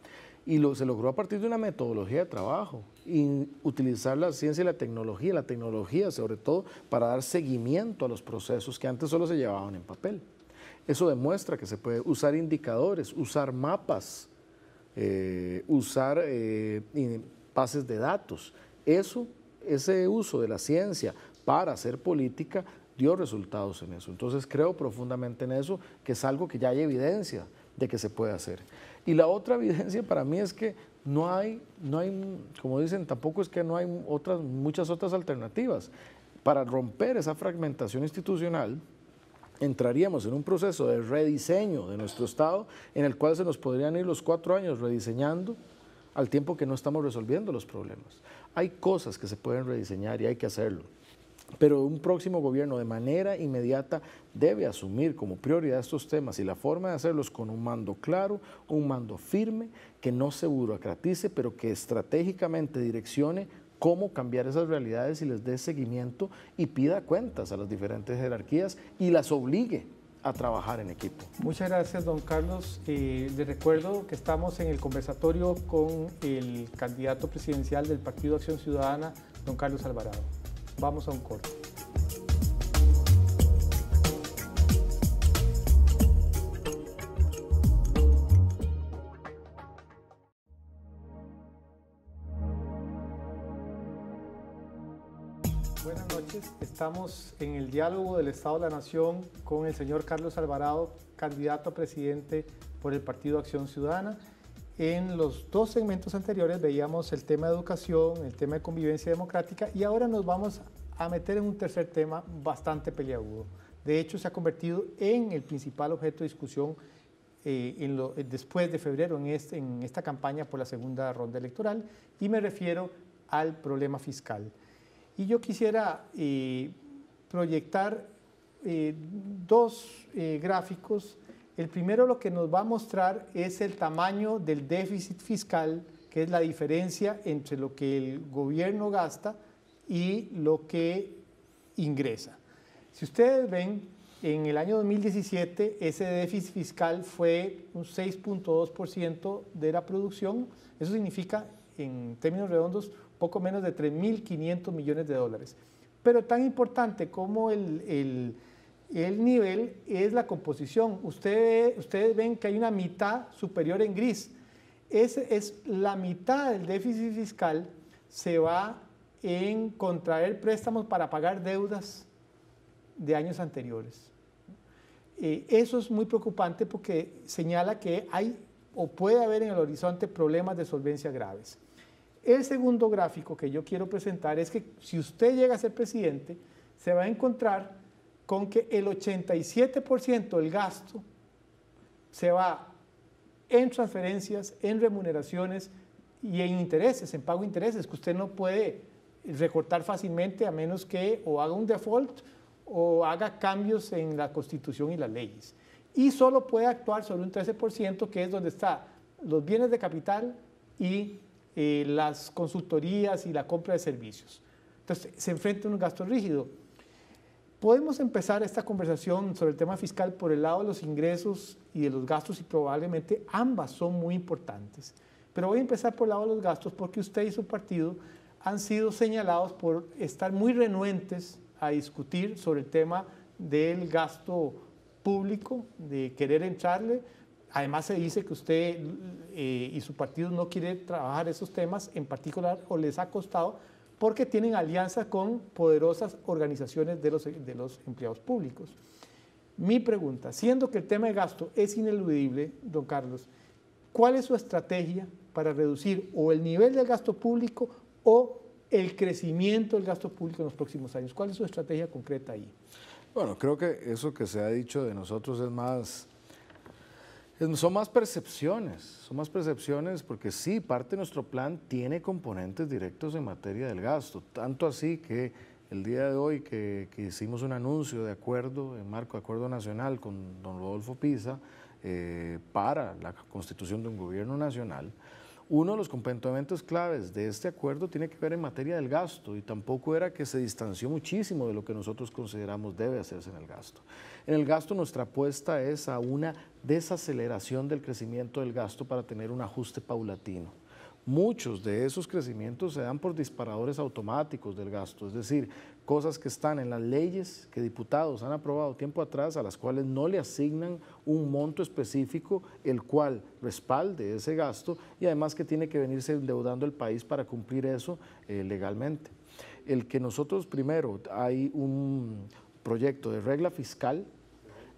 Y lo, se logró a partir de una metodología de trabajo, y utilizar la ciencia y la tecnología, la tecnología sobre todo, para dar seguimiento a los procesos que antes solo se llevaban en papel. Eso demuestra que se puede usar indicadores, usar mapas, eh, usar pases eh, de datos. Eso ese uso de la ciencia para hacer política dio resultados en eso. Entonces creo profundamente en eso, que es algo que ya hay evidencia de que se puede hacer. Y la otra evidencia para mí es que no hay, no hay, como dicen, tampoco es que no hay muchas otras alternativas. Para romper esa fragmentación institucional, entraríamos en un proceso de rediseño de nuestro Estado, en el cual se nos podrían ir los cuatro años rediseñando al tiempo que no estamos resolviendo los problemas. Hay cosas que se pueden rediseñar y hay que hacerlo. Pero un próximo gobierno de manera inmediata debe asumir como prioridad estos temas y la forma de hacerlos con un mando claro, un mando firme, que no se burocratice, pero que estratégicamente direccione cómo cambiar esas realidades y les dé seguimiento y pida cuentas a las diferentes jerarquías y las obligue a trabajar en equipo. Muchas gracias, don Carlos. Eh, les recuerdo que estamos en el conversatorio con el candidato presidencial del Partido Acción Ciudadana, don Carlos Alvarado. Vamos a un corte. Estamos en el diálogo del Estado de la Nación con el señor Carlos Alvarado, candidato a presidente por el Partido Acción Ciudadana. En los dos segmentos anteriores veíamos el tema de educación, el tema de convivencia democrática y ahora nos vamos a meter en un tercer tema bastante peliagudo. De hecho, se ha convertido en el principal objeto de discusión eh, eh, después de febrero este, en esta campaña por la segunda ronda electoral y me refiero al problema fiscal. Y yo quisiera eh, proyectar eh, dos eh, gráficos. El primero lo que nos va a mostrar es el tamaño del déficit fiscal, que es la diferencia entre lo que el gobierno gasta y lo que ingresa. Si ustedes ven, en el año 2017 ese déficit fiscal fue un 6.2% de la producción. Eso significa, en términos redondos, poco menos de 3.500 millones de dólares. Pero tan importante como el, nivel es la composición. Ustedes, ustedes ven que hay una mitad superior en gris. es la mitad del déficit fiscal se va en contraer préstamos para pagar deudas de años anteriores. Eh, eso es muy preocupante porque señala que hay o puede haber en el horizonte problemas de solvencia graves. El segundo gráfico que yo quiero presentar es que si usted llega a ser presidente, se va a encontrar con que el 87% del gasto se va en transferencias, en remuneraciones y en intereses, en pago de intereses, que usted no puede recortar fácilmente a menos que o haga un default o haga cambios en la constitución y las leyes. Y solo puede actuar sobre un 13%, que es donde están los bienes de capital y eh, las consultorías y la compra de servicios. Entonces, se enfrenta a un gasto rígido. Podemos empezar esta conversación sobre el tema fiscal por el lado de los ingresos y de los gastos y probablemente ambas son muy importantes. Pero voy a empezar por el lado de los gastos porque usted y su partido han sido señalados por estar muy renuentes a discutir sobre el tema del gasto público, de querer entrarle Además se dice que usted eh, y su partido no quiere trabajar esos temas en particular o les ha costado porque tienen alianza con poderosas organizaciones de los, de los empleados públicos. Mi pregunta, siendo que el tema de gasto es ineludible, don Carlos, ¿cuál es su estrategia para reducir o el nivel del gasto público o el crecimiento del gasto público en los próximos años? ¿Cuál es su estrategia concreta ahí? Bueno, creo que eso que se ha dicho de nosotros es más son más percepciones, son más percepciones porque sí, parte de nuestro plan tiene componentes directos en materia del gasto, tanto así que el día de hoy que, hicimos un anuncio de acuerdo, en marco de acuerdo nacional con don Rodolfo Pisa, eh, para la constitución de un gobierno nacional, uno de los componentes claves de este acuerdo tiene que ver en materia del gasto y tampoco era que se distanció muchísimo de lo que nosotros consideramos debe hacerse en el gasto. En el gasto nuestra apuesta es a una desaceleración del crecimiento del gasto para tener un ajuste paulatino. Muchos de esos crecimientos se dan por disparadores automáticos del gasto, es decir, cosas que están en las leyes que diputados han aprobado tiempo atrás, a las cuales no le asignan un monto específico, el cual respalde ese gasto y además que tiene que venirse endeudando el país para cumplir eso eh, legalmente. El que nosotros primero hay un proyecto de regla fiscal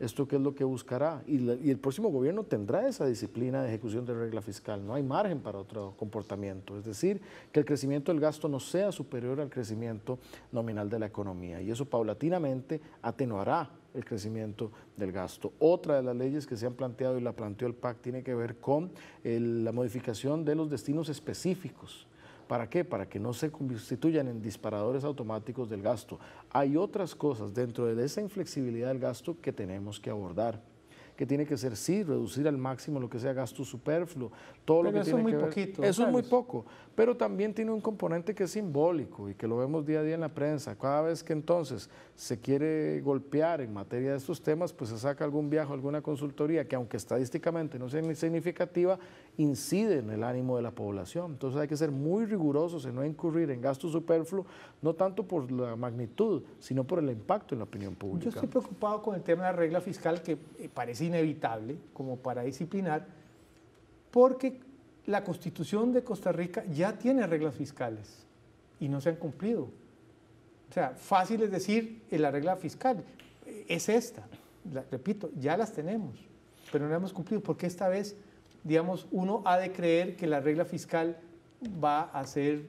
esto qué es lo que buscará. Y, el próximo gobierno tendrá esa disciplina de ejecución de regla fiscal. No hay margen para otro comportamiento. Es decir, que el crecimiento del gasto no sea superior al crecimiento nominal de la economía. Y eso paulatinamente atenuará el crecimiento del gasto. Otra de las leyes que se han planteado y la planteó el PAC tiene que ver con la modificación de los destinos específicos ¿Para qué? Para que no se constituyan en disparadores automáticos del gasto. Hay otras cosas dentro de esa inflexibilidad del gasto que tenemos que abordar que tiene que ser sí, reducir al máximo lo que sea gasto superfluo, todo lo que eso es muy poquito, Eso es muy poco, pero también tiene un componente que es simbólico y que lo vemos día a día en la prensa. Cada vez que entonces se quiere golpear en materia de estos temas, pues se saca algún viaje, alguna consultoría que aunque estadísticamente no sea significativa, incide en el ánimo de la población. Entonces hay que ser muy rigurosos en no incurrir en gasto superfluo, no tanto por la magnitud, sino por el impacto en la opinión pública. Yo estoy preocupado con el tema de la regla fiscal que eh, parece inevitable como para disciplinar, porque la constitución de Costa Rica ya tiene reglas fiscales y no se han cumplido. O sea, fácil es decir, eh, la regla fiscal eh, es esta. repito, ya las tenemos, pero no las hemos cumplido porque esta vez, digamos, uno ha de creer que la regla fiscal va a ser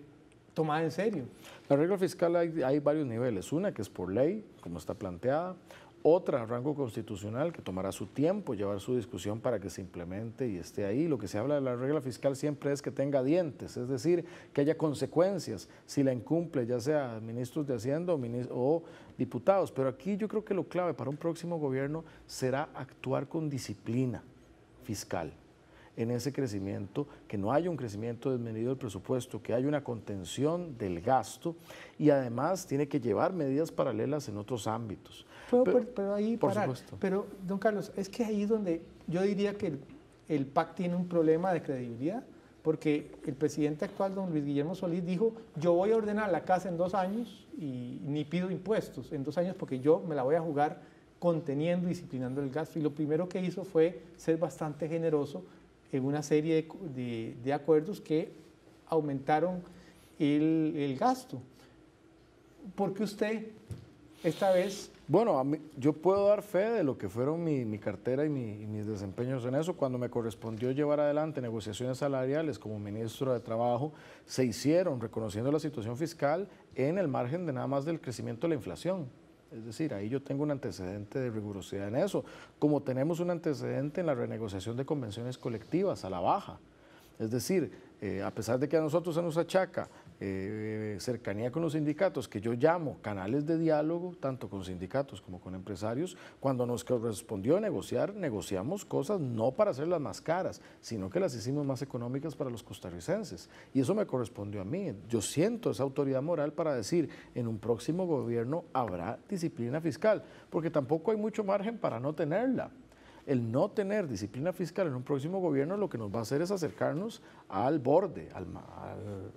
tomada en serio. La regla fiscal hay varios niveles. Una que es por ley, como está planteada otra rango constitucional que tomará su tiempo llevar su discusión para que se implemente y esté ahí. Lo que se habla de la regla fiscal siempre es que tenga dientes, es decir, que haya consecuencias si la incumple, ya sea ministros de Hacienda o, diputados. Pero aquí yo creo que lo clave para un próximo gobierno será actuar con disciplina fiscal en ese crecimiento, que no haya un crecimiento desmedido del presupuesto, que haya una contención del gasto y además tiene que llevar medidas paralelas en otros ámbitos pero, ahí por Supuesto. Pero, don Carlos, es que ahí es donde yo diría que el, el PAC tiene un problema de credibilidad, porque el presidente actual, don Luis Guillermo Solís, dijo, yo voy a ordenar la casa en dos años y ni pido impuestos en dos años porque yo me la voy a jugar conteniendo y disciplinando el gasto. Y lo primero que hizo fue ser bastante generoso en una serie de, acuerdos que aumentaron el, el gasto. Porque usted esta vez bueno, yo puedo dar fe de lo que fueron mi, cartera y, mis desempeños en eso. Cuando me correspondió llevar adelante negociaciones salariales como ministro de Trabajo, se hicieron reconociendo la situación fiscal en el margen de nada más del crecimiento de la inflación. Es decir, ahí yo tengo un antecedente de rigurosidad en eso, como tenemos un antecedente en la renegociación de convenciones colectivas a la baja. Es decir, eh, a pesar de que a nosotros se nos achaca eh, cercanía con los sindicatos, que yo llamo canales de diálogo, tanto con sindicatos como con empresarios, cuando nos correspondió negociar, negociamos cosas no para hacerlas más caras, sino que las hicimos más económicas para los costarricenses. Y eso me correspondió a mí. Yo siento esa autoridad moral para decir, en un próximo gobierno habrá disciplina fiscal, porque tampoco hay mucho margen para no tenerla el no tener disciplina fiscal en un próximo gobierno lo que nos va a hacer es acercarnos al borde, al, al,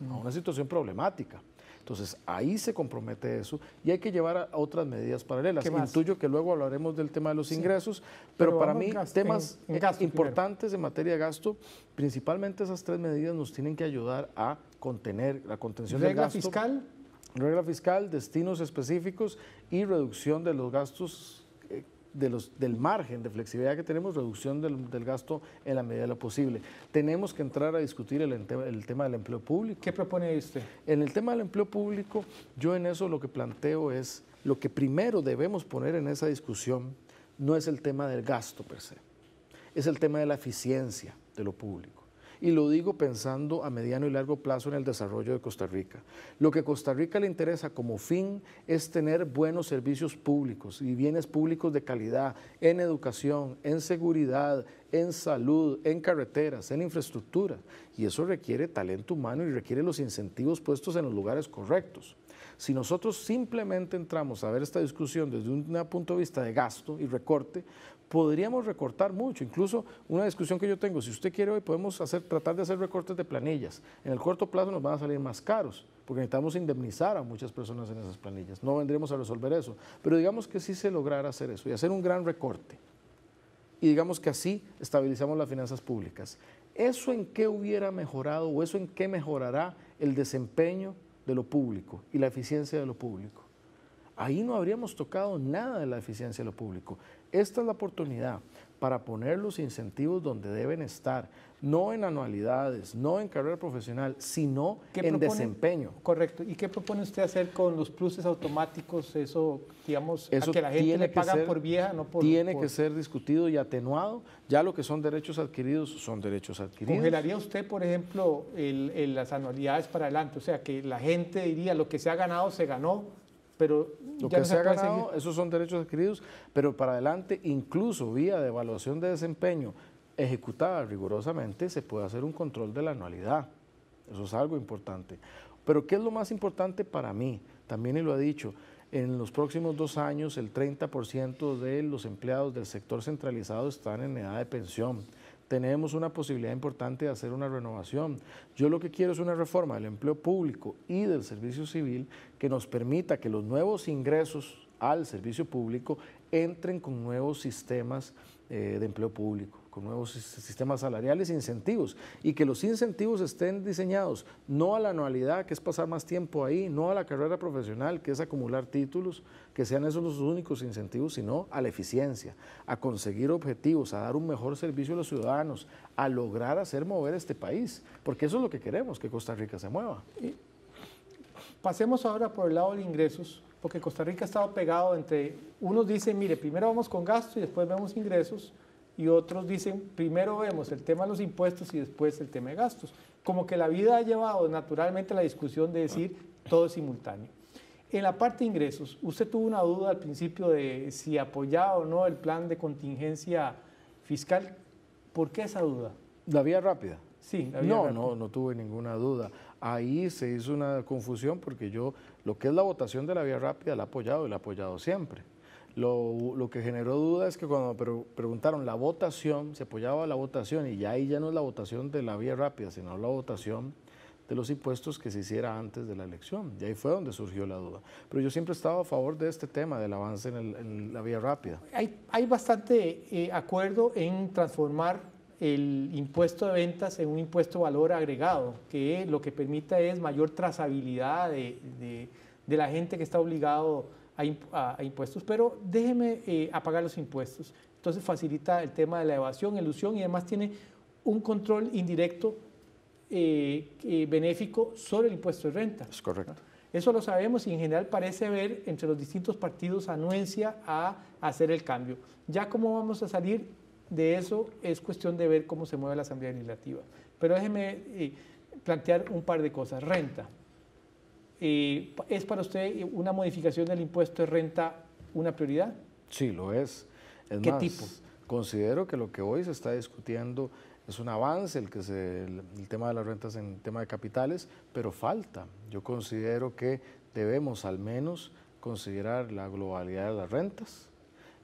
una situación problemática. Entonces, ahí se compromete eso y hay que llevar a otras medidas paralelas. Intuyo que luego hablaremos del tema de los ingresos, pero, para mí temas importantes en materia de gasto, principalmente esas tres medidas nos tienen que ayudar a contener la contención del gasto. Regla fiscal. Regla fiscal, destinos específicos y reducción de los gastos los, del margen de flexibilidad que tenemos, reducción del, gasto en la medida de lo posible. Tenemos que entrar a discutir el, el, tema del empleo público. ¿Qué propone usted? En el tema del empleo público, yo en eso lo que planteo es, lo que primero debemos poner en esa discusión no es el tema del gasto per se, es el tema de la eficiencia de lo público y lo digo pensando a mediano y largo plazo en el desarrollo de Costa Rica. Lo que a Costa Rica le interesa como fin es tener buenos servicios públicos y bienes públicos de calidad en educación, en seguridad, en salud, en carreteras, en infraestructura. Y eso requiere talento humano y requiere los incentivos puestos en los lugares correctos. Si nosotros simplemente entramos a ver esta discusión desde un punto de vista de gasto y recorte, podríamos recortar mucho. Incluso una discusión que yo tengo, si usted quiere hoy podemos tratar de hacer recortes de planillas. En el corto plazo nos van a salir más caros porque necesitamos indemnizar a muchas personas en esas planillas. No vendremos a resolver eso. Pero digamos que sí se lograra hacer eso y hacer un gran recorte. Y digamos que así estabilizamos las finanzas públicas. ¿Eso en qué hubiera mejorado o eso en qué mejorará el desempeño de lo público y la eficiencia de lo público? ahí no habríamos tocado nada de la eficiencia de lo público. Esta es la oportunidad para poner los incentivos donde deben estar, no en anualidades, no en carrera profesional, sino en desempeño. Correcto. ¿Y qué propone usted hacer con los pluses automáticos? Eso, digamos, que la gente le paga por vieja, no por... Tiene que ser discutido y atenuado. Ya lo que son derechos adquiridos son derechos adquiridos. ¿Congelaría usted, por ejemplo, las anualidades para adelante? O sea, que la gente diría, lo que se ha ganado, se ganó, pero lo que se, ha ganado, esos son derechos adquiridos, pero para adelante, incluso vía de evaluación de desempeño ejecutada rigurosamente, se puede hacer un control de la anualidad. Eso es algo importante. Pero ¿qué es lo más importante para mí? También lo ha dicho, en los próximos dos años el 30% de los empleados del sector centralizado están en edad de pensión tenemos una posibilidad importante de hacer una renovación. Yo lo que quiero es una reforma del empleo público y del servicio civil que nos permita que los nuevos ingresos al servicio público entren con nuevos sistemas eh, de empleo público con nuevos sistemas salariales, incentivos, y que los incentivos estén diseñados no a la anualidad, que es pasar más tiempo ahí, no a la carrera profesional, que es acumular títulos, que sean esos los únicos incentivos, sino a la eficiencia, a conseguir objetivos, a dar un mejor servicio a los ciudadanos, a lograr hacer mover este país, porque eso es lo que queremos, que Costa Rica se mueva. Y pasemos ahora por el lado de ingresos, porque Costa Rica ha estado pegado entre, unos dicen, mire, primero vamos con gasto y después vemos ingresos, y otros dicen, primero vemos el tema de los impuestos y después el tema de gastos. Como que la vida ha llevado naturalmente a la discusión de decir todo simultáneo. En la parte de ingresos, usted tuvo una duda al principio de si apoyaba o no el plan de contingencia fiscal. ¿Por qué esa duda? La vía rápida. Sí, la vía no, rápida. no, no tuve ninguna duda. Ahí se hizo una confusión porque yo lo que es la votación de la vía rápida la he apoyado y la he apoyado siempre. Lo, que generó duda es que cuando preguntaron la votación, se apoyaba la votación y ya ahí ya no es la votación de la vía rápida, sino la votación de los impuestos que se hiciera antes de la elección. Y ahí fue donde surgió la duda. Pero yo siempre he estado a favor de este tema, del avance en, la vía rápida. Hay, bastante eh, acuerdo en transformar el impuesto de ventas en un impuesto valor agregado, que lo que permita es mayor trazabilidad de, de la gente que está obligado a, impuestos, pero déjeme eh, apagar los impuestos. Entonces facilita el tema de la evasión, elusión y además tiene un control indirecto eh, benéfico sobre el impuesto de renta. Es correcto. Eso lo sabemos y en general parece haber entre los distintos partidos anuencia a hacer el cambio. Ya cómo vamos a salir de eso es cuestión de ver cómo se mueve la Asamblea Legislativa. Pero déjeme eh, plantear un par de cosas. Renta. ¿es para usted una modificación del impuesto de renta una prioridad? Sí, lo es. ¿Qué tipo? Considero que lo que hoy se está discutiendo es un avance el, que el, el tema de las rentas en el tema de capitales, pero falta. Yo considero que debemos al menos considerar la globalidad de las rentas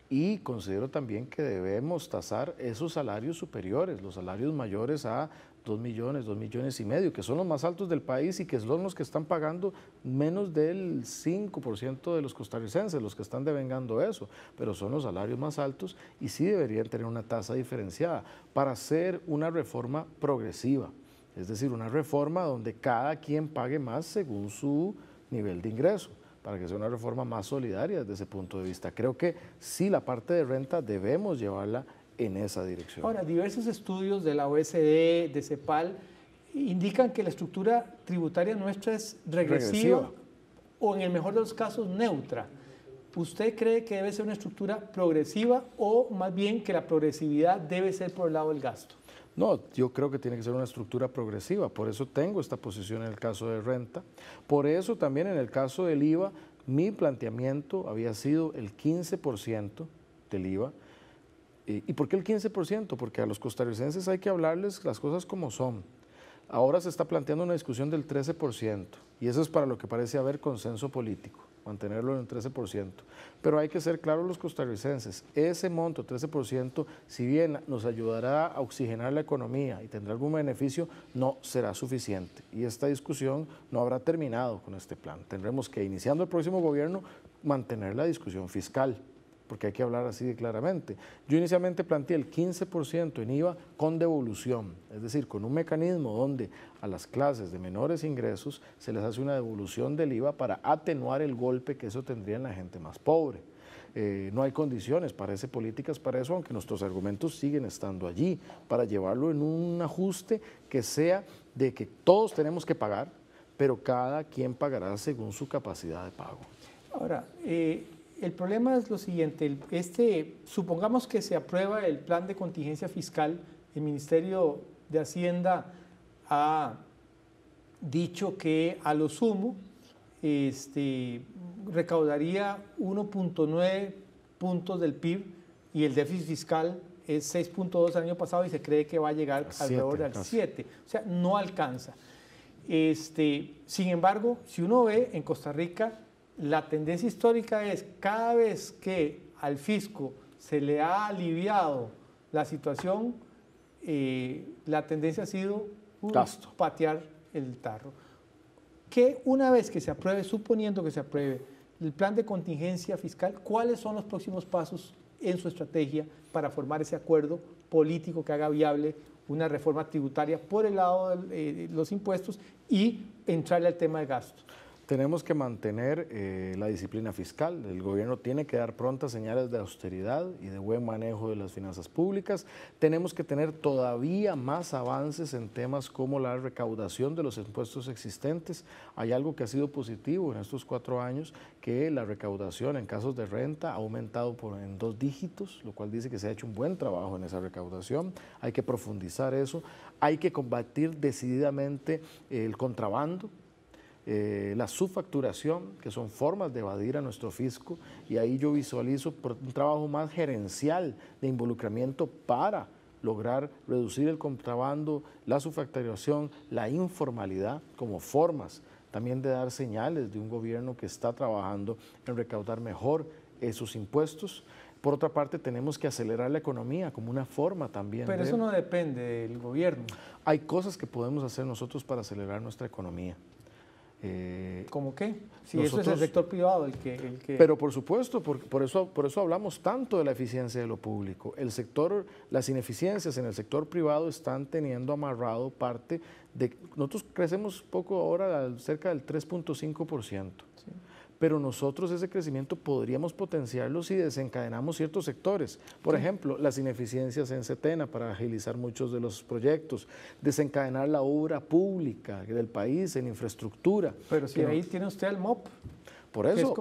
y considero también que debemos tasar esos salarios superiores, los salarios mayores a 2 millones, 2 millones y medio, que son los más altos del país y que son los que están pagando menos del 5% de los costarricenses, los que están devengando eso, pero son los salarios más altos y sí deberían tener una tasa diferenciada para hacer una reforma progresiva, es decir, una reforma donde cada quien pague más según su nivel de ingreso para que sea una reforma más solidaria desde ese punto de vista. Creo que sí, la parte de renta debemos llevarla en esa dirección. Ahora, diversos estudios de la OECD, de CEPAL, indican que la estructura tributaria nuestra es regresiva, regresiva. o en el mejor de los casos neutra. ¿Usted cree que debe ser una estructura progresiva o más bien que la progresividad debe ser por el lado del gasto? No, yo creo que tiene que ser una estructura progresiva, por eso tengo esta posición en el caso de renta, por eso también en el caso del IVA mi planteamiento había sido el 15% del IVA eh, ¿Y por qué el 15%? Porque a los costarricenses hay que hablarles las cosas como son. Ahora se está planteando una discusión del 13%, y eso es para lo que parece haber consenso político, mantenerlo en el 13%. Pero hay que ser claros los costarricenses, ese monto, 13%, si bien nos ayudará a oxigenar la economía y tendrá algún beneficio, no será suficiente. Y esta discusión no habrá terminado con este plan. Tendremos que, iniciando el próximo gobierno, mantener la discusión fiscal porque hay que hablar así de claramente. Yo inicialmente planteé el 15% en IVA con devolución, es decir, con un mecanismo donde a las clases de menores ingresos se les hace una devolución del IVA para atenuar el golpe que eso tendría en la gente más pobre. Eh, no hay condiciones, parece políticas para eso, aunque nuestros argumentos siguen estando allí, para llevarlo en un ajuste que sea de que todos tenemos que pagar, pero cada quien pagará según su capacidad de pago. Ahora, eh el problema es lo siguiente, este, supongamos que se aprueba el plan de contingencia fiscal, el Ministerio de Hacienda ha dicho que a lo sumo este, recaudaría 1.9 puntos del PIB y el déficit fiscal es 6.2 el año pasado y se cree que va a llegar alrededor del 7, o sea, no alcanza. Este, sin embargo, si uno ve en Costa Rica, la tendencia histórica es cada vez que al fisco se le ha aliviado la situación, eh, la tendencia ha sido uh, patear el tarro. Que una vez que se apruebe, suponiendo que se apruebe el plan de contingencia fiscal, ¿cuáles son los próximos pasos en su estrategia para formar ese acuerdo político que haga viable una reforma tributaria por el lado eh, de los impuestos y entrarle al tema de gastos? Tenemos que mantener eh, la disciplina fiscal. El gobierno tiene que dar prontas señales de austeridad y de buen manejo de las finanzas públicas. Tenemos que tener todavía más avances en temas como la recaudación de los impuestos existentes. Hay algo que ha sido positivo en estos cuatro años, que la recaudación en casos de renta ha aumentado en dos dígitos, lo cual dice que se ha hecho un buen trabajo en esa recaudación. Hay que profundizar eso. Hay que combatir decididamente el contrabando eh, la subfacturación, que son formas de evadir a nuestro fisco, y ahí yo visualizo un trabajo más gerencial de involucramiento para lograr reducir el contrabando, la subfacturación, la informalidad como formas también de dar señales de un gobierno que está trabajando en recaudar mejor esos impuestos. Por otra parte, tenemos que acelerar la economía como una forma también. Pero eso no depende del gobierno. Hay cosas que podemos hacer nosotros para acelerar nuestra economía. Eh, ¿Cómo qué? Si eso es el sector privado el que... Pero por supuesto, por, por, eso, por eso hablamos tanto de la eficiencia de lo público. El sector, las ineficiencias en el sector privado están teniendo amarrado parte de... Nosotros crecemos poco ahora, cerca del 3.5% pero nosotros ese crecimiento podríamos potenciarlo si desencadenamos ciertos sectores. Por ejemplo, las ineficiencias en CETENA para agilizar muchos de los proyectos, desencadenar la obra pública del país en infraestructura. Pero si ahí tiene usted el MOP. Por eso,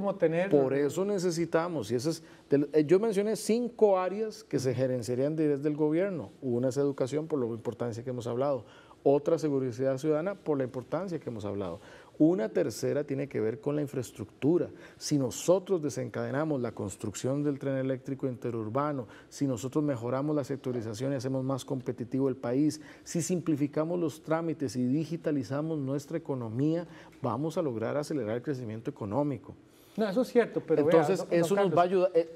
por eso necesitamos, y eso es eh, yo mencioné cinco áreas que se gerenciarían desde el gobierno. Una es educación por la importancia que hemos hablado, otra seguridad ciudadana por la importancia que hemos hablado. Una tercera tiene que ver con la infraestructura. Si nosotros desencadenamos la construcción del tren eléctrico interurbano, si nosotros mejoramos la sectorización y hacemos más competitivo el país, si simplificamos los trámites y digitalizamos nuestra economía, vamos a lograr acelerar el crecimiento económico. No, eso es cierto, pero... Entonces, vea, eso nos va a ayudar. Eh,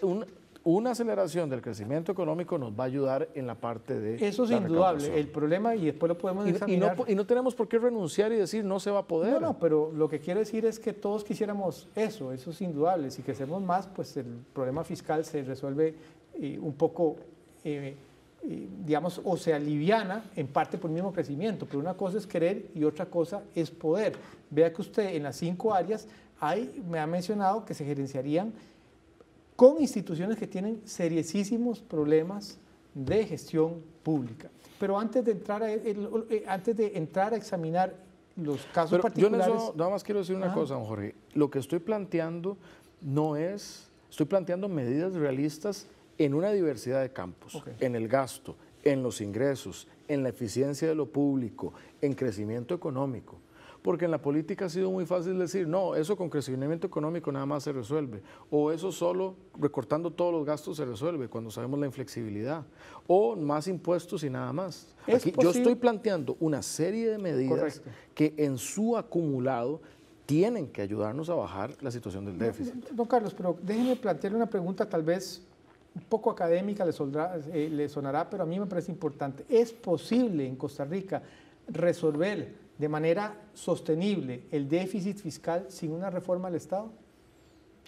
una aceleración del crecimiento económico nos va a ayudar en la parte de. Eso es indudable. El problema, y después lo podemos y, Y no, tenemos por qué renunciar y decir no se va a poder. No, no, pero lo que quiero decir es que todos quisiéramos eso, eso es indudable. Si crecemos más, pues el problema fiscal se resuelve eh, un poco. Eh, eh, digamos, o se aliviana en parte por el mismo crecimiento, pero una cosa es querer y otra cosa es poder. Vea que usted en las cinco áreas hay, me ha mencionado que se gerenciarían con instituciones que tienen seriosísimos problemas de gestión pública. Pero antes de entrar a, eh, antes de entrar a examinar los casos particulares... Yo nada más quiero decir una cosa, don Jorge. Lo que estoy planteando no es... Estoy planteando medidas realistas en una diversidad de campos, en el gasto, en los ingresos, en la eficiencia de lo público, en crecimiento económico porque en la política ha sido muy fácil decir, no, eso con crecimiento económico nada más se resuelve, o eso solo recortando todos los gastos se resuelve, cuando sabemos la inflexibilidad, o más impuestos y nada más. yo estoy planteando una serie de medidas que en su acumulado tienen que ayudarnos a bajar la situación del déficit. Don, Carlos, pero déjeme plantearle una pregunta tal vez un poco académica, eh, le sonará, pero a mí me parece importante. ¿Es posible en Costa Rica resolver de manera sostenible el déficit fiscal sin una reforma al Estado,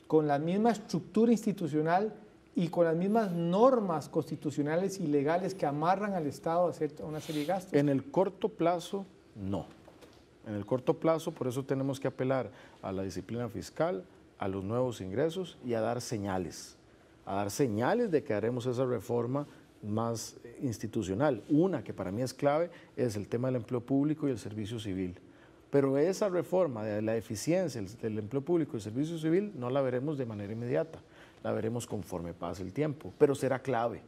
con la misma estructura institucional y con las mismas normas constitucionales y legales que amarran al Estado a hacer una serie de gastos. En el corto plazo, no. En el corto plazo, por eso tenemos que apelar a la disciplina fiscal, a los nuevos ingresos y a dar señales, a dar señales de que haremos esa reforma más institucional. Una que para mí es clave es el tema del empleo público y el servicio civil. Pero esa reforma de la eficiencia del empleo público y el servicio civil no la veremos de manera inmediata, la veremos conforme pase el tiempo, pero será clave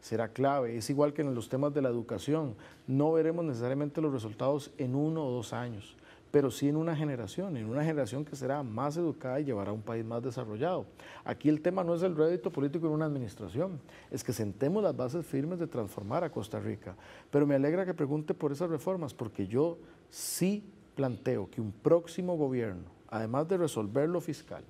será clave. Es igual que en los temas de la educación. No veremos necesariamente los resultados en uno o dos años pero sí en una generación, en una generación que será más educada y llevará a un país más desarrollado. Aquí el tema no es el rédito político en una administración, es que sentemos las bases firmes de transformar a Costa Rica. Pero me alegra que pregunte por esas reformas, porque yo sí planteo que un próximo gobierno, además de resolver lo fiscal,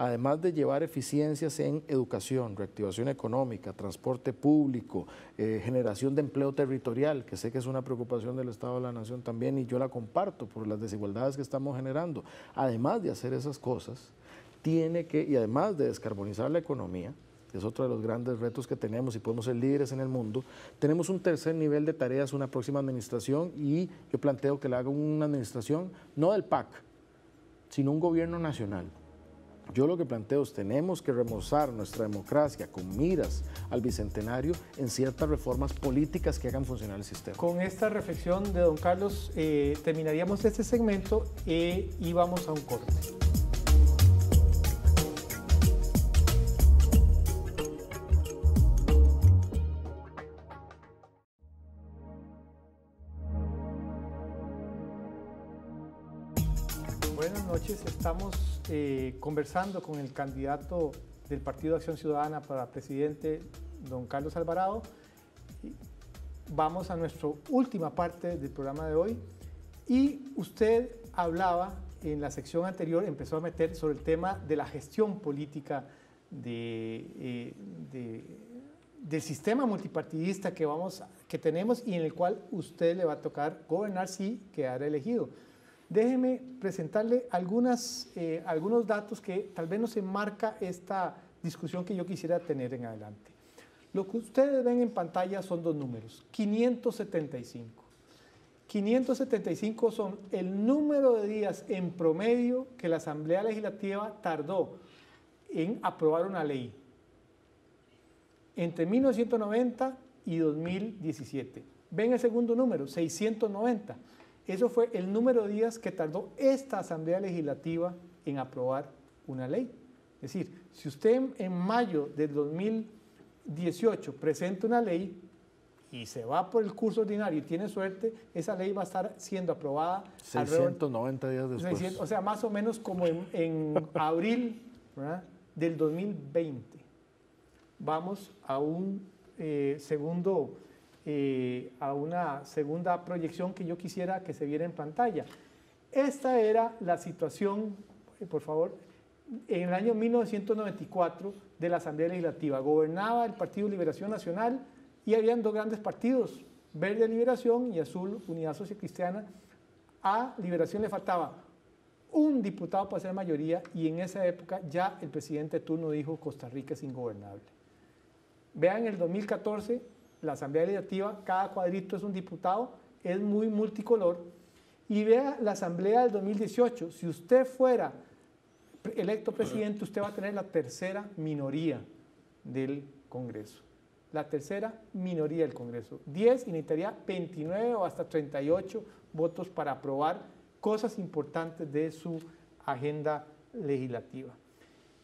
además de llevar eficiencias en educación, reactivación económica, transporte público, eh, generación de empleo territorial, que sé que es una preocupación del Estado de la Nación también y yo la comparto por las desigualdades que estamos generando, además de hacer esas cosas, tiene que, y además de descarbonizar la economía, que es otro de los grandes retos que tenemos y podemos ser líderes en el mundo, tenemos un tercer nivel de tareas, una próxima administración y yo planteo que la haga una administración no del PAC, sino un gobierno nacional yo lo que planteo es, tenemos que remozar nuestra democracia con miras al bicentenario en ciertas reformas políticas que hagan funcionar el sistema. Con esta reflexión de don Carlos eh, terminaríamos este segmento eh, y vamos a un corte. estamos eh, conversando con el candidato del Partido de Acción Ciudadana para presidente, don Carlos Alvarado. Vamos a nuestra última parte del programa de hoy. Y usted hablaba en la sección anterior, empezó a meter sobre el tema de la gestión política eh, del sistema multipartidista que, vamos, que tenemos y en el cual usted le va a tocar gobernar si quedara elegido. Déjeme presentarle eh, algunos datos que tal vez nos enmarca esta discusión que yo quisiera tener en adelante. Lo que ustedes ven en pantalla son dos números, 575. 575 son el número de días en promedio que la Asamblea Legislativa tardó en aprobar una ley entre 1990 y 2017. Ven el segundo número, 690. Eso fue el número de días que tardó esta Asamblea Legislativa en aprobar una ley. Es decir, si usted en mayo del 2018 presenta una ley y se va por el curso ordinario y tiene suerte, esa ley va a estar siendo aprobada. 690 días después. o sea, más o menos como en, abril del 2020. Vamos a un eh, segundo eh, a una segunda proyección que yo quisiera que se viera en pantalla. Esta era la situación, eh, por favor, en el año 1994 de la Asamblea Legislativa. Gobernaba el Partido Liberación Nacional y habían dos grandes partidos, Verde Liberación y Azul Unidad Social Cristiana. A Liberación le faltaba un diputado para ser mayoría y en esa época ya el presidente turno dijo Costa Rica es ingobernable. Vean el 2014 la Asamblea Legislativa, cada cuadrito es un diputado, es muy multicolor. Y vea la Asamblea del 2018, si usted fuera electo presidente, usted va a tener la tercera minoría del Congreso. La tercera minoría del Congreso. 10 y necesitaría 29 o hasta 38 votos para aprobar cosas importantes de su agenda legislativa.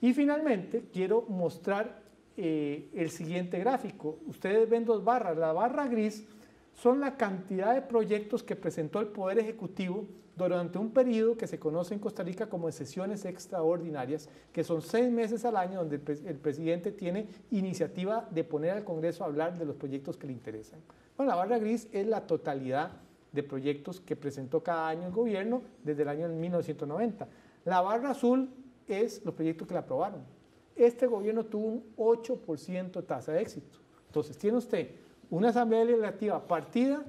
Y finalmente, quiero mostrar eh, el siguiente gráfico. Ustedes ven dos barras. La barra gris son la cantidad de proyectos que presentó el Poder Ejecutivo durante un periodo que se conoce en Costa Rica como sesiones extraordinarias, que son seis meses al año donde el, el presidente tiene iniciativa de poner al Congreso a hablar de los proyectos que le interesan. Bueno, la barra gris es la totalidad de proyectos que presentó cada año el gobierno desde el año 1990. La barra azul es los proyectos que la aprobaron. Este gobierno tuvo un 8% tasa de éxito. Entonces, tiene usted una asamblea legislativa partida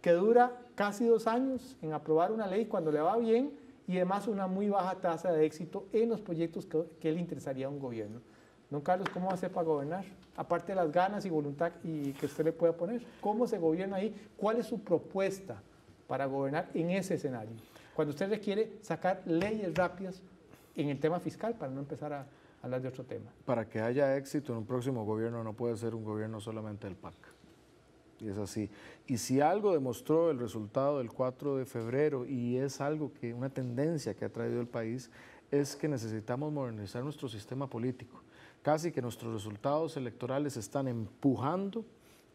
que dura casi dos años en aprobar una ley cuando le va bien y además una muy baja tasa de éxito en los proyectos que, le interesaría a un gobierno. Don Carlos, ¿cómo va a para gobernar? Aparte de las ganas y voluntad y que usted le pueda poner, ¿cómo se gobierna ahí? ¿Cuál es su propuesta para gobernar en ese escenario? Cuando usted requiere sacar leyes rápidas en el tema fiscal para no empezar a hablar de otro tema. Para que haya éxito en un próximo gobierno no puede ser un gobierno solamente del PAC. Y es así. Y si algo demostró el resultado del 4 de febrero y es algo que una tendencia que ha traído el país es que necesitamos modernizar nuestro sistema político. Casi que nuestros resultados electorales están empujando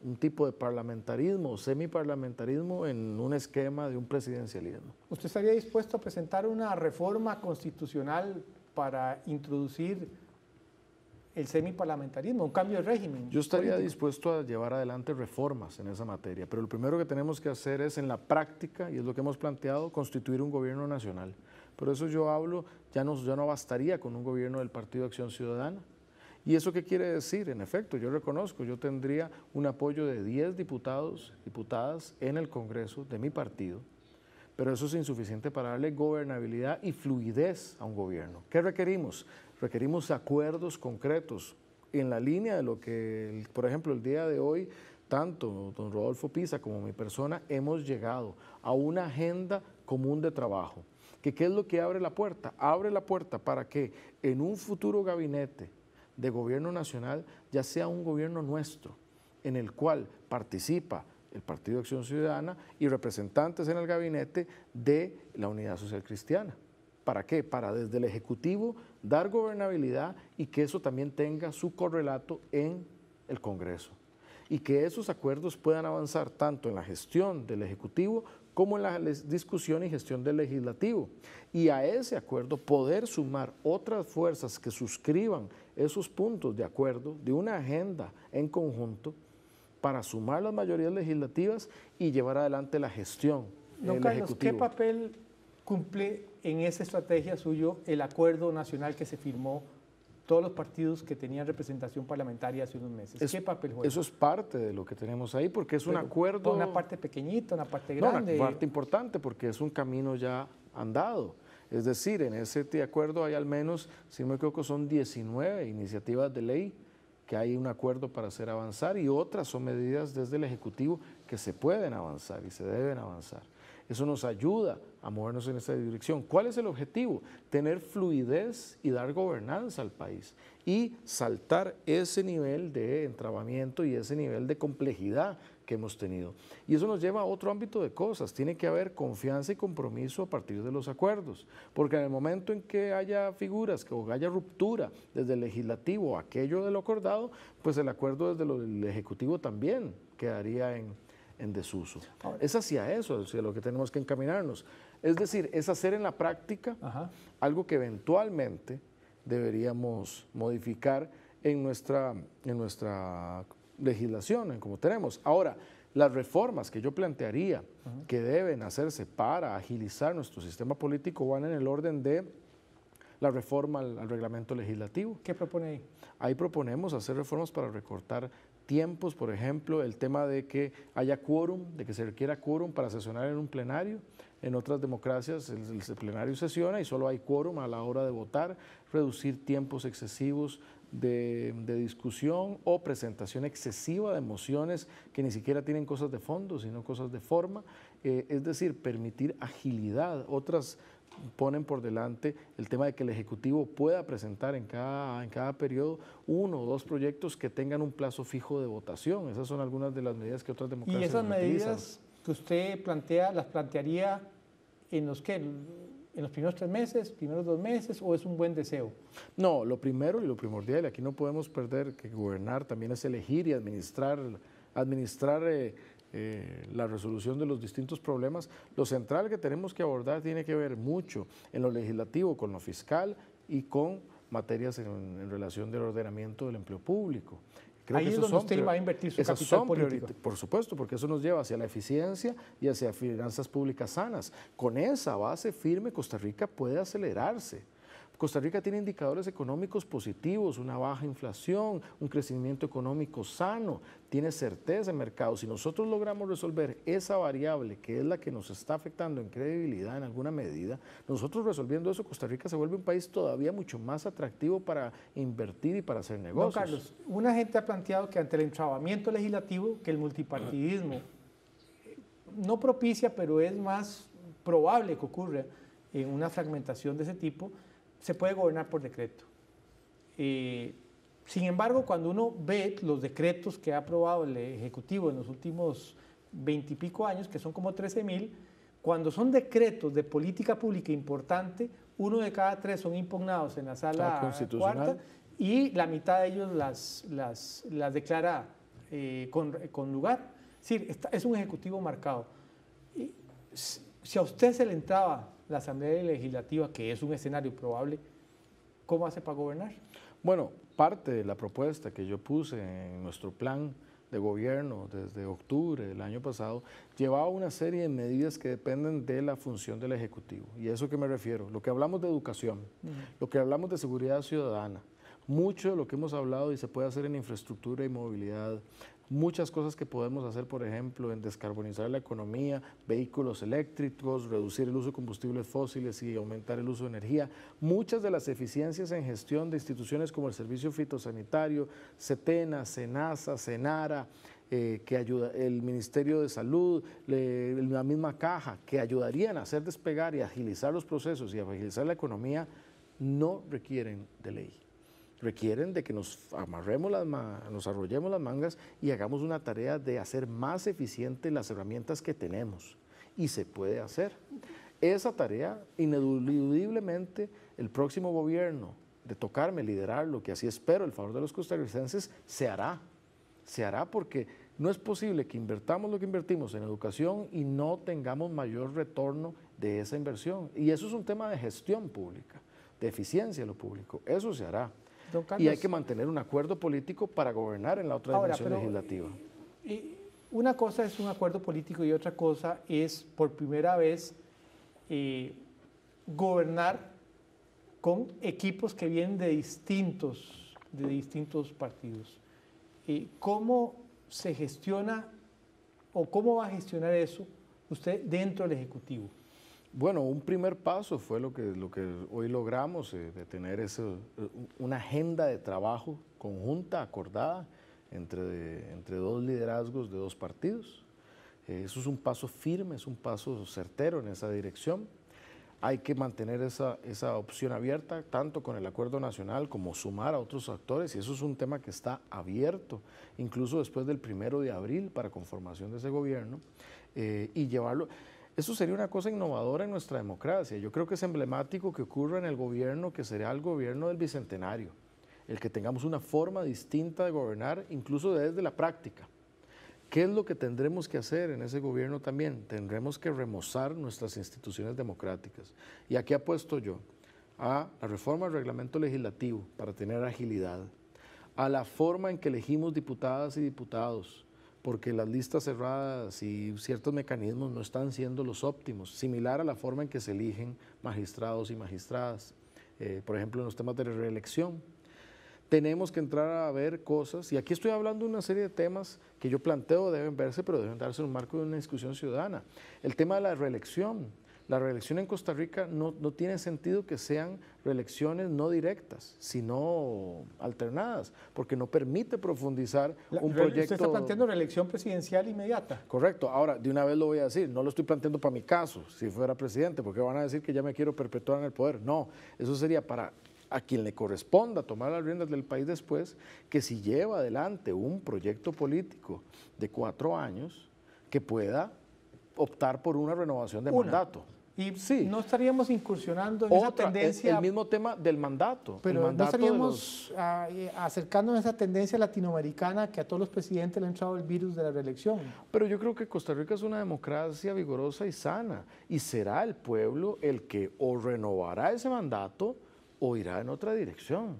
un tipo de parlamentarismo o semiparlamentarismo en un esquema de un presidencialismo. ¿Usted estaría dispuesto a presentar una reforma constitucional para introducir el semiparlamentarismo, un cambio de régimen. Yo estaría dispuesto a llevar adelante reformas en esa materia, pero lo primero que tenemos que hacer es en la práctica, y es lo que hemos planteado, constituir un gobierno nacional. Por eso yo hablo, ya no, ya no bastaría con un gobierno del Partido Acción Ciudadana. ¿Y eso qué quiere decir? En efecto, yo reconozco, yo tendría un apoyo de 10 diputados, diputadas en el Congreso de mi partido, pero eso es insuficiente para darle gobernabilidad y fluidez a un gobierno. ¿Qué requerimos? Requerimos acuerdos concretos en la línea de lo que, por ejemplo, el día de hoy, tanto don Rodolfo Pisa como mi persona hemos llegado a una agenda común de trabajo. ¿Que ¿Qué es lo que abre la puerta? Abre la puerta para que en un futuro gabinete de gobierno nacional ya sea un gobierno nuestro, en el cual participa el Partido de Acción Ciudadana y representantes en el gabinete de la Unidad Social Cristiana. ¿Para qué? Para desde el Ejecutivo dar gobernabilidad y que eso también tenga su correlato en el Congreso. Y que esos acuerdos puedan avanzar tanto en la gestión del Ejecutivo como en la discusión y gestión del legislativo. Y a ese acuerdo poder sumar otras fuerzas que suscriban esos puntos de acuerdo de una agenda en conjunto para sumar las mayorías legislativas y llevar adelante la gestión. Carlos, ¿qué papel cumple en esa estrategia suyo el acuerdo nacional que se firmó todos los partidos que tenían representación parlamentaria hace unos meses. ¿Qué papel juega? Eso es parte de lo que tenemos ahí, porque es un acuerdo... Una parte pequeñita, una parte grande. una parte importante, porque es un camino ya andado. Es decir, en ese acuerdo hay al menos, si no me equivoco, son 19 iniciativas de ley hay un acuerdo para hacer avanzar y otras son medidas desde el Ejecutivo que se pueden avanzar y se deben avanzar. Eso nos ayuda a movernos en esa dirección. ¿Cuál es el objetivo? Tener fluidez y dar gobernanza al país y saltar ese nivel de entrabamiento y ese nivel de complejidad que hemos tenido. Y eso nos lleva a otro ámbito de cosas. Tiene que haber confianza y compromiso a partir de los acuerdos, porque en el momento en que haya figuras, o haya ruptura desde el legislativo, aquello de lo acordado, pues el acuerdo desde el ejecutivo también quedaría en, desuso. es hacia eso hacia lo que tenemos que encaminarnos. Es decir, es hacer en la práctica algo que eventualmente deberíamos modificar en nuestra, en nuestra Legislación, como tenemos. Ahora, las reformas que yo plantearía que deben hacerse para agilizar nuestro sistema político van en el orden de la reforma al, reglamento legislativo. ¿Qué propone ahí? Ahí proponemos hacer reformas para recortar tiempos, por ejemplo, el tema de que haya quórum, de que se requiera quórum para sesionar en un plenario. En otras democracias el, el plenario sesiona y solo hay quórum a la hora de votar, reducir tiempos excesivos de, discusión o presentación excesiva de emociones que ni siquiera tienen cosas de fondo, sino cosas de forma. Eh, es decir, permitir agilidad. Otras ponen por delante el tema de que el Ejecutivo pueda presentar en cada, en cada periodo uno o dos proyectos que tengan un plazo fijo de votación. Esas son algunas de las medidas que otras democracias ¿Y esas medidas que usted plantea, las plantearía en los que en los primeros tres meses, primeros dos meses, o es un buen deseo? No, lo primero y lo primordial, aquí no podemos perder que gobernar también es elegir y administrar, administrar eh, eh, la resolución de los distintos problemas. Lo central que tenemos que abordar tiene que ver mucho en lo legislativo, con lo fiscal y con materias en, en relación del ordenamiento del empleo público. Ahí es donde usted va a invertir su capital Por supuesto, porque eso nos lleva hacia la eficiencia y hacia finanzas públicas sanas. Con esa base firme, Costa Rica puede acelerarse. Costa Rica tiene indicadores económicos positivos, una baja inflación, un crecimiento económico sano, tiene certeza de mercado. Si nosotros logramos resolver esa variable que es la que nos está afectando en credibilidad en alguna medida, nosotros resolviendo eso, Costa Rica se vuelve un país todavía mucho más atractivo para invertir y para hacer negocios. Carlos, una gente ha planteado que ante el entrabamiento legislativo, que el multipartidismo eh, no propicia, pero es más probable que ocurra en eh, una fragmentación de ese tipo, se puede gobernar por decreto. sin embargo, cuando uno ve los decretos que ha aprobado el Ejecutivo en los últimos veintipico años, que son como 13 mil, cuando son decretos de política pública importante, uno de cada tres son impugnados en la sala ah, constitucional. cuarta y la mitad de ellos las, las, declara eh, con, lugar. Es decir, es un ejecutivo marcado. si a usted se le entraba la Asamblea Legislativa, que es un escenario probable, ¿cómo hace para gobernar? Bueno, parte de la propuesta que yo puse en nuestro plan de gobierno desde octubre del año pasado llevaba una serie de medidas que dependen de la función del Ejecutivo. ¿Y a eso que me refiero? Lo que hablamos de educación, lo que hablamos de seguridad ciudadana, mucho de lo que hemos hablado y se puede hacer en infraestructura y movilidad, muchas cosas que podemos hacer, por ejemplo, en descarbonizar la economía, vehículos eléctricos, reducir el uso de combustibles fósiles y aumentar el uso de energía. Muchas de las eficiencias en gestión de instituciones como el Servicio Fitosanitario, CETENA, SENASA, SENARA, eh, que ayuda, el Ministerio de Salud, la misma caja, que ayudarían a hacer despegar y agilizar los procesos y agilizar la economía, no requieren de ley requieren de que nos amarremos las nos arrollemos las mangas y hagamos una tarea de hacer más eficiente las herramientas que tenemos. Y se puede hacer. Esa tarea, ineludiblemente, el próximo gobierno, de tocarme, liderar lo que así espero, el favor de los costarricenses, se hará. Se hará porque no es posible que invertamos lo que invertimos en educación y no tengamos mayor retorno de esa inversión. Y eso es un tema de gestión pública, de eficiencia de lo público. Eso se hará y hay que mantener un acuerdo político para gobernar en la otra dimensión legislativa. Eh, eh, una cosa es un acuerdo político y otra cosa es por primera vez eh, gobernar con equipos que vienen de distintos, de distintos partidos. ¿Cómo se gestiona o cómo va a gestionar eso usted dentro del Ejecutivo? Bueno, un primer paso fue lo que, hoy logramos, eh, de tener eh, una agenda de trabajo conjunta, acordada, entre, entre dos liderazgos de dos partidos. Eh, eso es un paso firme, es un paso certero en esa dirección. Hay que mantener esa, opción abierta, tanto con el acuerdo nacional como sumar a otros actores, y eso es un tema que está abierto, incluso después del primero de abril, para conformación de ese gobierno, y llevarlo eso sería una cosa innovadora en nuestra democracia. Yo creo que es emblemático que ocurra en el gobierno que será el gobierno del Bicentenario, el que tengamos una forma distinta de gobernar, incluso desde la práctica. ¿Qué es lo que tendremos que hacer en ese gobierno también? Tendremos que remozar nuestras instituciones democráticas. ¿Y aquí apuesto yo? A la reforma del reglamento legislativo para tener agilidad, a la forma en que elegimos diputadas y diputados, porque las listas cerradas y ciertos mecanismos no están siendo los óptimos, similar a la forma en que se eligen magistrados y magistradas, eh, por ejemplo, en los temas de reelección. Tenemos que entrar a ver cosas, y aquí estoy hablando de una serie de temas que yo planteo deben verse, pero deben darse en un marco de una discusión ciudadana. El tema de la reelección, la reelección en Costa Rica no, tiene sentido que sean reelecciones no directas, sino alternadas, porque no permite profundizar un proyecto. Usted está planteando reelección presidencial inmediata. Correcto. Ahora, de una vez lo voy a decir, no lo estoy planteando para mi caso, si fuera presidente, porque van a decir que ya me quiero perpetuar en el poder. No, eso sería para a quien le corresponda tomar las riendas del país después, que si lleva adelante un proyecto político de cuatro años, que pueda optar por una renovación de mandato. Y no estaríamos incursionando en Otra, tendencia. el mismo tema del mandato. Pero no estaríamos ah, eh, acercando a, acercándonos a esa tendencia latinoamericana que a todos los presidentes le ha entrado el virus de la reelección. Pero yo creo que Costa Rica es una democracia vigorosa y sana. Y será el pueblo el que o renovará ese mandato o irá en otra dirección.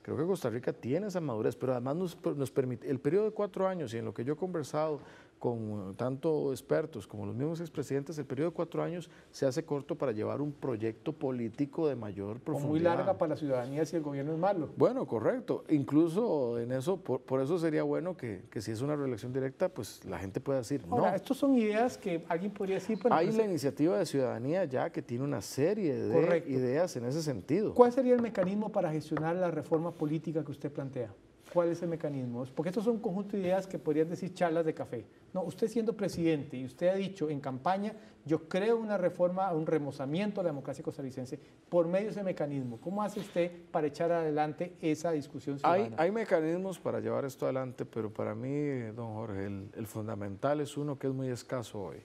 Creo que Costa Rica tiene esa madurez, pero además nos, nos permite, el periodo de cuatro años y en lo que yo he conversado con eh, tanto expertos como los mismos expresidentes, el periodo de cuatro años se hace corto para llevar un proyecto político de mayor profundidad. O muy larga para la ciudadanía si el gobierno es malo. Bueno, correcto. Incluso en eso, por, por eso sería bueno que, que, si es una reelección directa, pues la gente pueda decir no. Estos son ideas que alguien podría decir. Hay pues la iniciativa de ciudadanía ya que tiene una serie de ideas en ese sentido. ¿Cuál sería el mecanismo para gestionar la reforma política que usted plantea? cuál es el mecanismo. Porque estos son un conjunto de ideas que podrían decir charlas de café. No, usted siendo presidente y usted ha dicho en campaña, yo creo una reforma, un remozamiento a la democracia costarricense por medio de ese mecanismo. ¿Cómo hace usted para echar adelante esa discusión Hay, mecanismos para llevar esto adelante, pero para mí, don Jorge, el, fundamental es uno que es muy escaso hoy,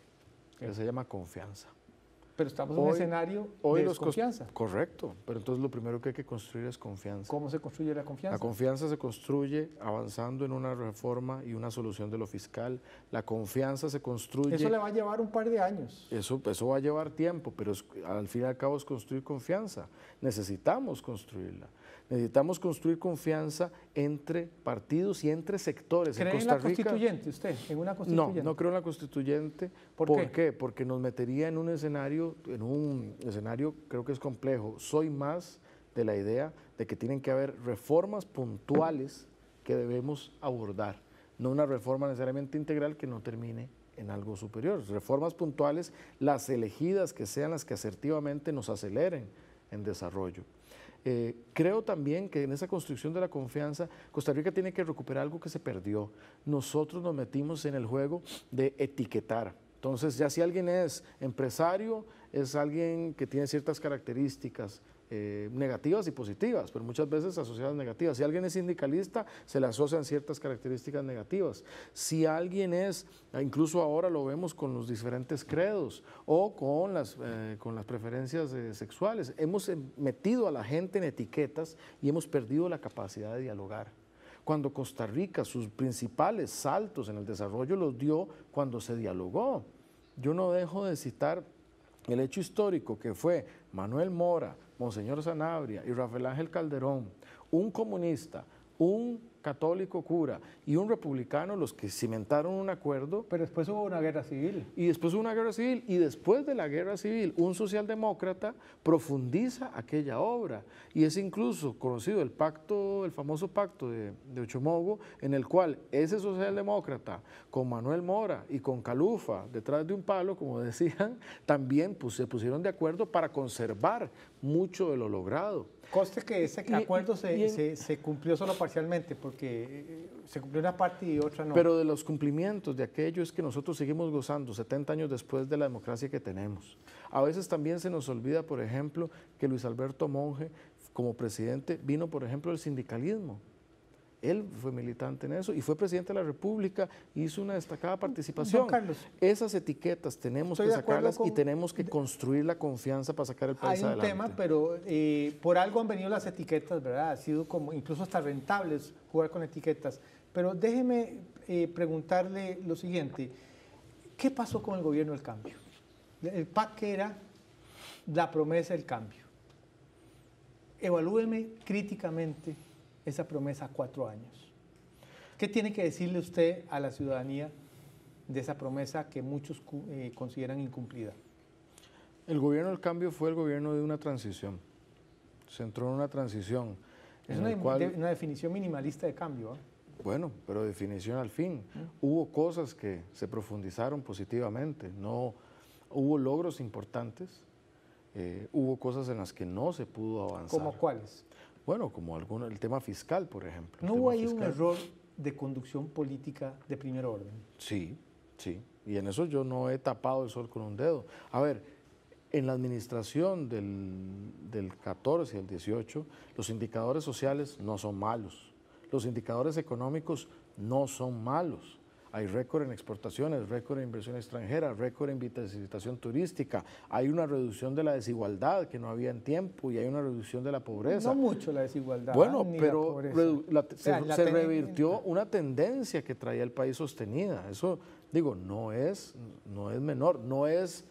que se llama confianza. Pero estamos en un escenario hoy de desconfianza. correcto, pero entonces lo primero que hay que construir es confianza. ¿Cómo se construye la confianza? La confianza se construye avanzando en una reforma y una solución de lo fiscal. La confianza se construye... Eso le va a llevar un par de años. Eso, eso va a llevar tiempo, pero al fin y al cabo es construir confianza. Necesitamos construirla. Necesitamos construir confianza entre partidos y entre sectores. en, Costa la constituyente usted? ¿En una constituyente? No, no creo en la constituyente. ¿Por, qué? Porque nos metería en un escenario, en un escenario creo que es complejo. Soy más de la idea de que tienen que haber reformas puntuales que debemos abordar, no una reforma necesariamente integral que no termine en algo superior. Reformas puntuales, las elegidas que sean las que asertivamente nos aceleren en desarrollo. Eh, creo también que en esa construcción de la confianza, Costa Rica tiene que recuperar algo que se perdió. Nosotros nos metimos en el juego de etiquetar. Entonces, ya si alguien es empresario, es alguien que tiene ciertas características, eh, negativas y positivas, pero muchas veces asociadas negativas. Si alguien es sindicalista, se le asocian ciertas características negativas. Si alguien es, incluso ahora lo vemos con los diferentes credos o con las, eh, con las preferencias eh, sexuales, hemos metido a la gente en etiquetas y hemos perdido la capacidad de dialogar cuando Costa Rica sus principales saltos en el desarrollo los dio cuando se dialogó. Yo no dejo de citar el hecho histórico que fue Manuel Mora, Monseñor Sanabria y Rafael Ángel Calderón, un comunista, un católico cura y un republicano los que cimentaron un acuerdo. Pero después hubo una guerra civil. Y después hubo una guerra civil. Y después de la guerra civil, un socialdemócrata profundiza aquella obra. Y es incluso conocido el pacto, el famoso pacto de, Ochomogo, en el cual ese socialdemócrata con Manuel Mora y con Calufa, detrás de un palo, como decían, también pues, se pusieron de acuerdo para conservar mucho de lo logrado. Coste que ese acuerdo se, se, se, cumplió solo parcialmente, porque eh, eh, se cumplió una parte y otra no. Pero de los cumplimientos de aquello es que nosotros seguimos gozando 70 años después de la democracia que tenemos. A veces también se nos olvida, por ejemplo, que Luis Alberto Monge, como presidente, vino, por ejemplo, del sindicalismo. Él fue militante en eso y fue presidente de la República, hizo una destacada participación. Esas etiquetas tenemos que sacarlas y tenemos que construir la confianza para sacar el país adelante. Hay un tema, pero eh, por algo han venido las etiquetas, ¿verdad? Ha sido como incluso hasta rentables jugar con etiquetas. Pero déjeme eh, preguntarle lo siguiente. ¿Qué pasó con el gobierno del cambio? El PAC era la promesa del cambio. Evalúeme críticamente esa promesa a cuatro años. ¿Qué tiene que decirle usted a la ciudadanía de esa promesa que muchos eh, consideran incumplida? El gobierno del cambio fue el gobierno de una transición. Se entró en una transición. Es una, definición minimalista de cambio. ¿eh? Bueno, pero definición al fin. Hubo cosas que se profundizaron positivamente. No, hubo logros importantes. Eh, hubo cosas en las que no se pudo avanzar. ¿Como cuáles? Bueno, como alguna el tema fiscal, por ejemplo. ¿No hay un error de conducción política de primer orden? Sí, sí. Y en eso yo no he tapado el sol con un dedo. A ver, en la administración del, del y el 18, los indicadores sociales no son malos. Los indicadores económicos no son malos. Hay récord en exportaciones, récord en inversión extranjera, récord en visitación turística. Hay una reducción de la desigualdad que no había en tiempo y hay una reducción de la pobreza. No mucho la desigualdad. Bueno, pero se, revirtió una tendencia que traía el país sostenida. Eso, digo, no es, no es menor, no es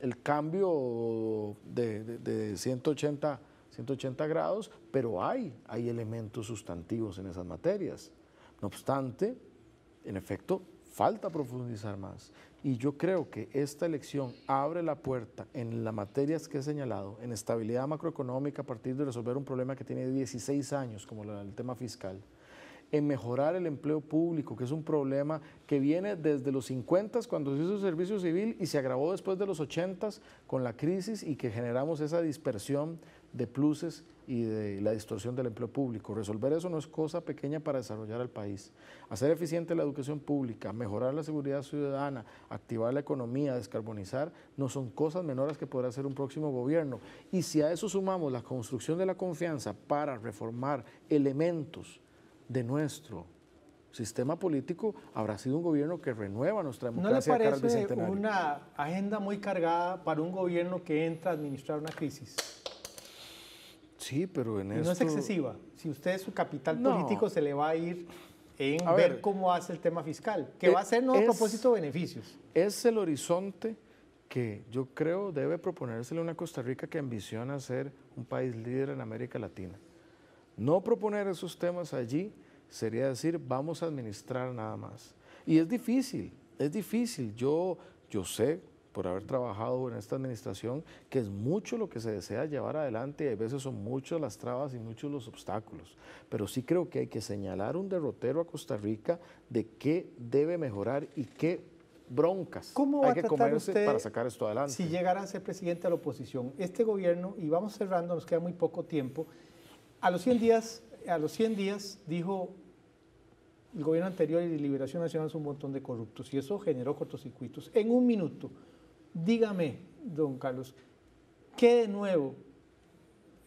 el cambio de, 180, 180 grados, pero hay, hay elementos sustantivos en esas materias. No obstante, en efecto, falta profundizar más. Y yo creo que esta elección abre la puerta en las materias que he señalado, en estabilidad macroeconómica a partir de resolver un problema que tiene 16 años, como el tema fiscal, en mejorar el empleo público, que es un problema que viene desde los 50 cuando se hizo el servicio civil y se agravó después de los 80 con la crisis y que generamos esa dispersión de pluses y de la distorsión del empleo público. Resolver eso no es cosa pequeña para desarrollar al país. Hacer eficiente la educación pública, mejorar la seguridad ciudadana, activar la economía, descarbonizar, no son cosas menores que podrá hacer un próximo gobierno. Y si a eso sumamos la construcción de la confianza para reformar elementos de nuestro sistema político, habrá sido un gobierno que renueva nuestra democracia. ¿No le parece una agenda muy cargada para un gobierno que entra a administrar una crisis? Sí, pero en eso. No es excesiva. Si usted su capital político se le va a ir en a ver, cómo hace el tema fiscal, que e va a ser no a propósito beneficios. Es el horizonte que yo creo debe proponérsele una Costa Rica que ambiciona ser un país líder en América Latina. No proponer esos temas allí sería decir, vamos a administrar nada más. Y es difícil, es difícil. Yo, yo sé, por haber trabajado en esta administración, que es mucho lo que se desea llevar adelante y a veces son muchas las trabas y muchos los obstáculos. Pero sí creo que hay que señalar un derrotero a Costa Rica de qué debe mejorar y qué broncas ¿Cómo hay que comerse para sacar esto adelante. Si llegara a ser presidente de la oposición, este gobierno, y vamos cerrando, nos queda muy poco tiempo, a los 100 días, a los 100 días dijo el gobierno anterior y Liberación Nacional son un montón de corruptos y eso generó cortocircuitos. En un minuto, Dígame, don Carlos, ¿qué de nuevo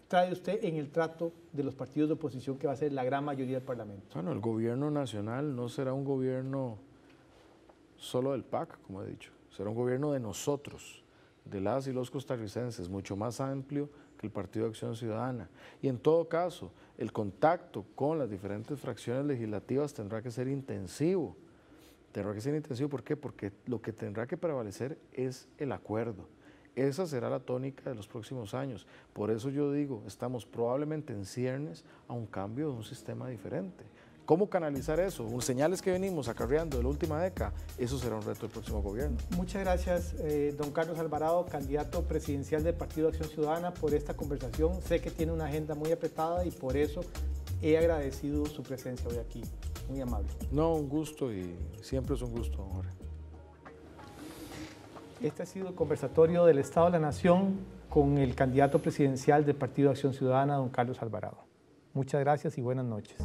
trae usted en el trato de los partidos de oposición que va a ser la gran mayoría del Parlamento? Bueno, el gobierno nacional no será un gobierno solo del PAC, como he dicho, será un gobierno de nosotros, de las y los costarricenses, mucho más amplio que el Partido de Acción Ciudadana. Y en todo caso, el contacto con las diferentes fracciones legislativas tendrá que ser intensivo Tendrá que ser intensivo, ¿por qué? Porque lo que tendrá que prevalecer es el acuerdo. Esa será la tónica de los próximos años. Por eso yo digo, estamos probablemente en ciernes a un cambio de un sistema diferente. ¿Cómo canalizar eso? señales que venimos acarreando de la última década, eso será un reto del próximo gobierno. Muchas gracias, eh, don Carlos Alvarado, candidato presidencial del Partido Acción Ciudadana, por esta conversación. Sé que tiene una agenda muy apretada y por eso he agradecido su presencia hoy aquí. Muy amable. No, un gusto y siempre es un gusto, Jorge. Este ha sido el conversatorio del Estado de la Nación con el candidato presidencial del Partido Acción Ciudadana, don Carlos Alvarado. Muchas gracias y buenas noches.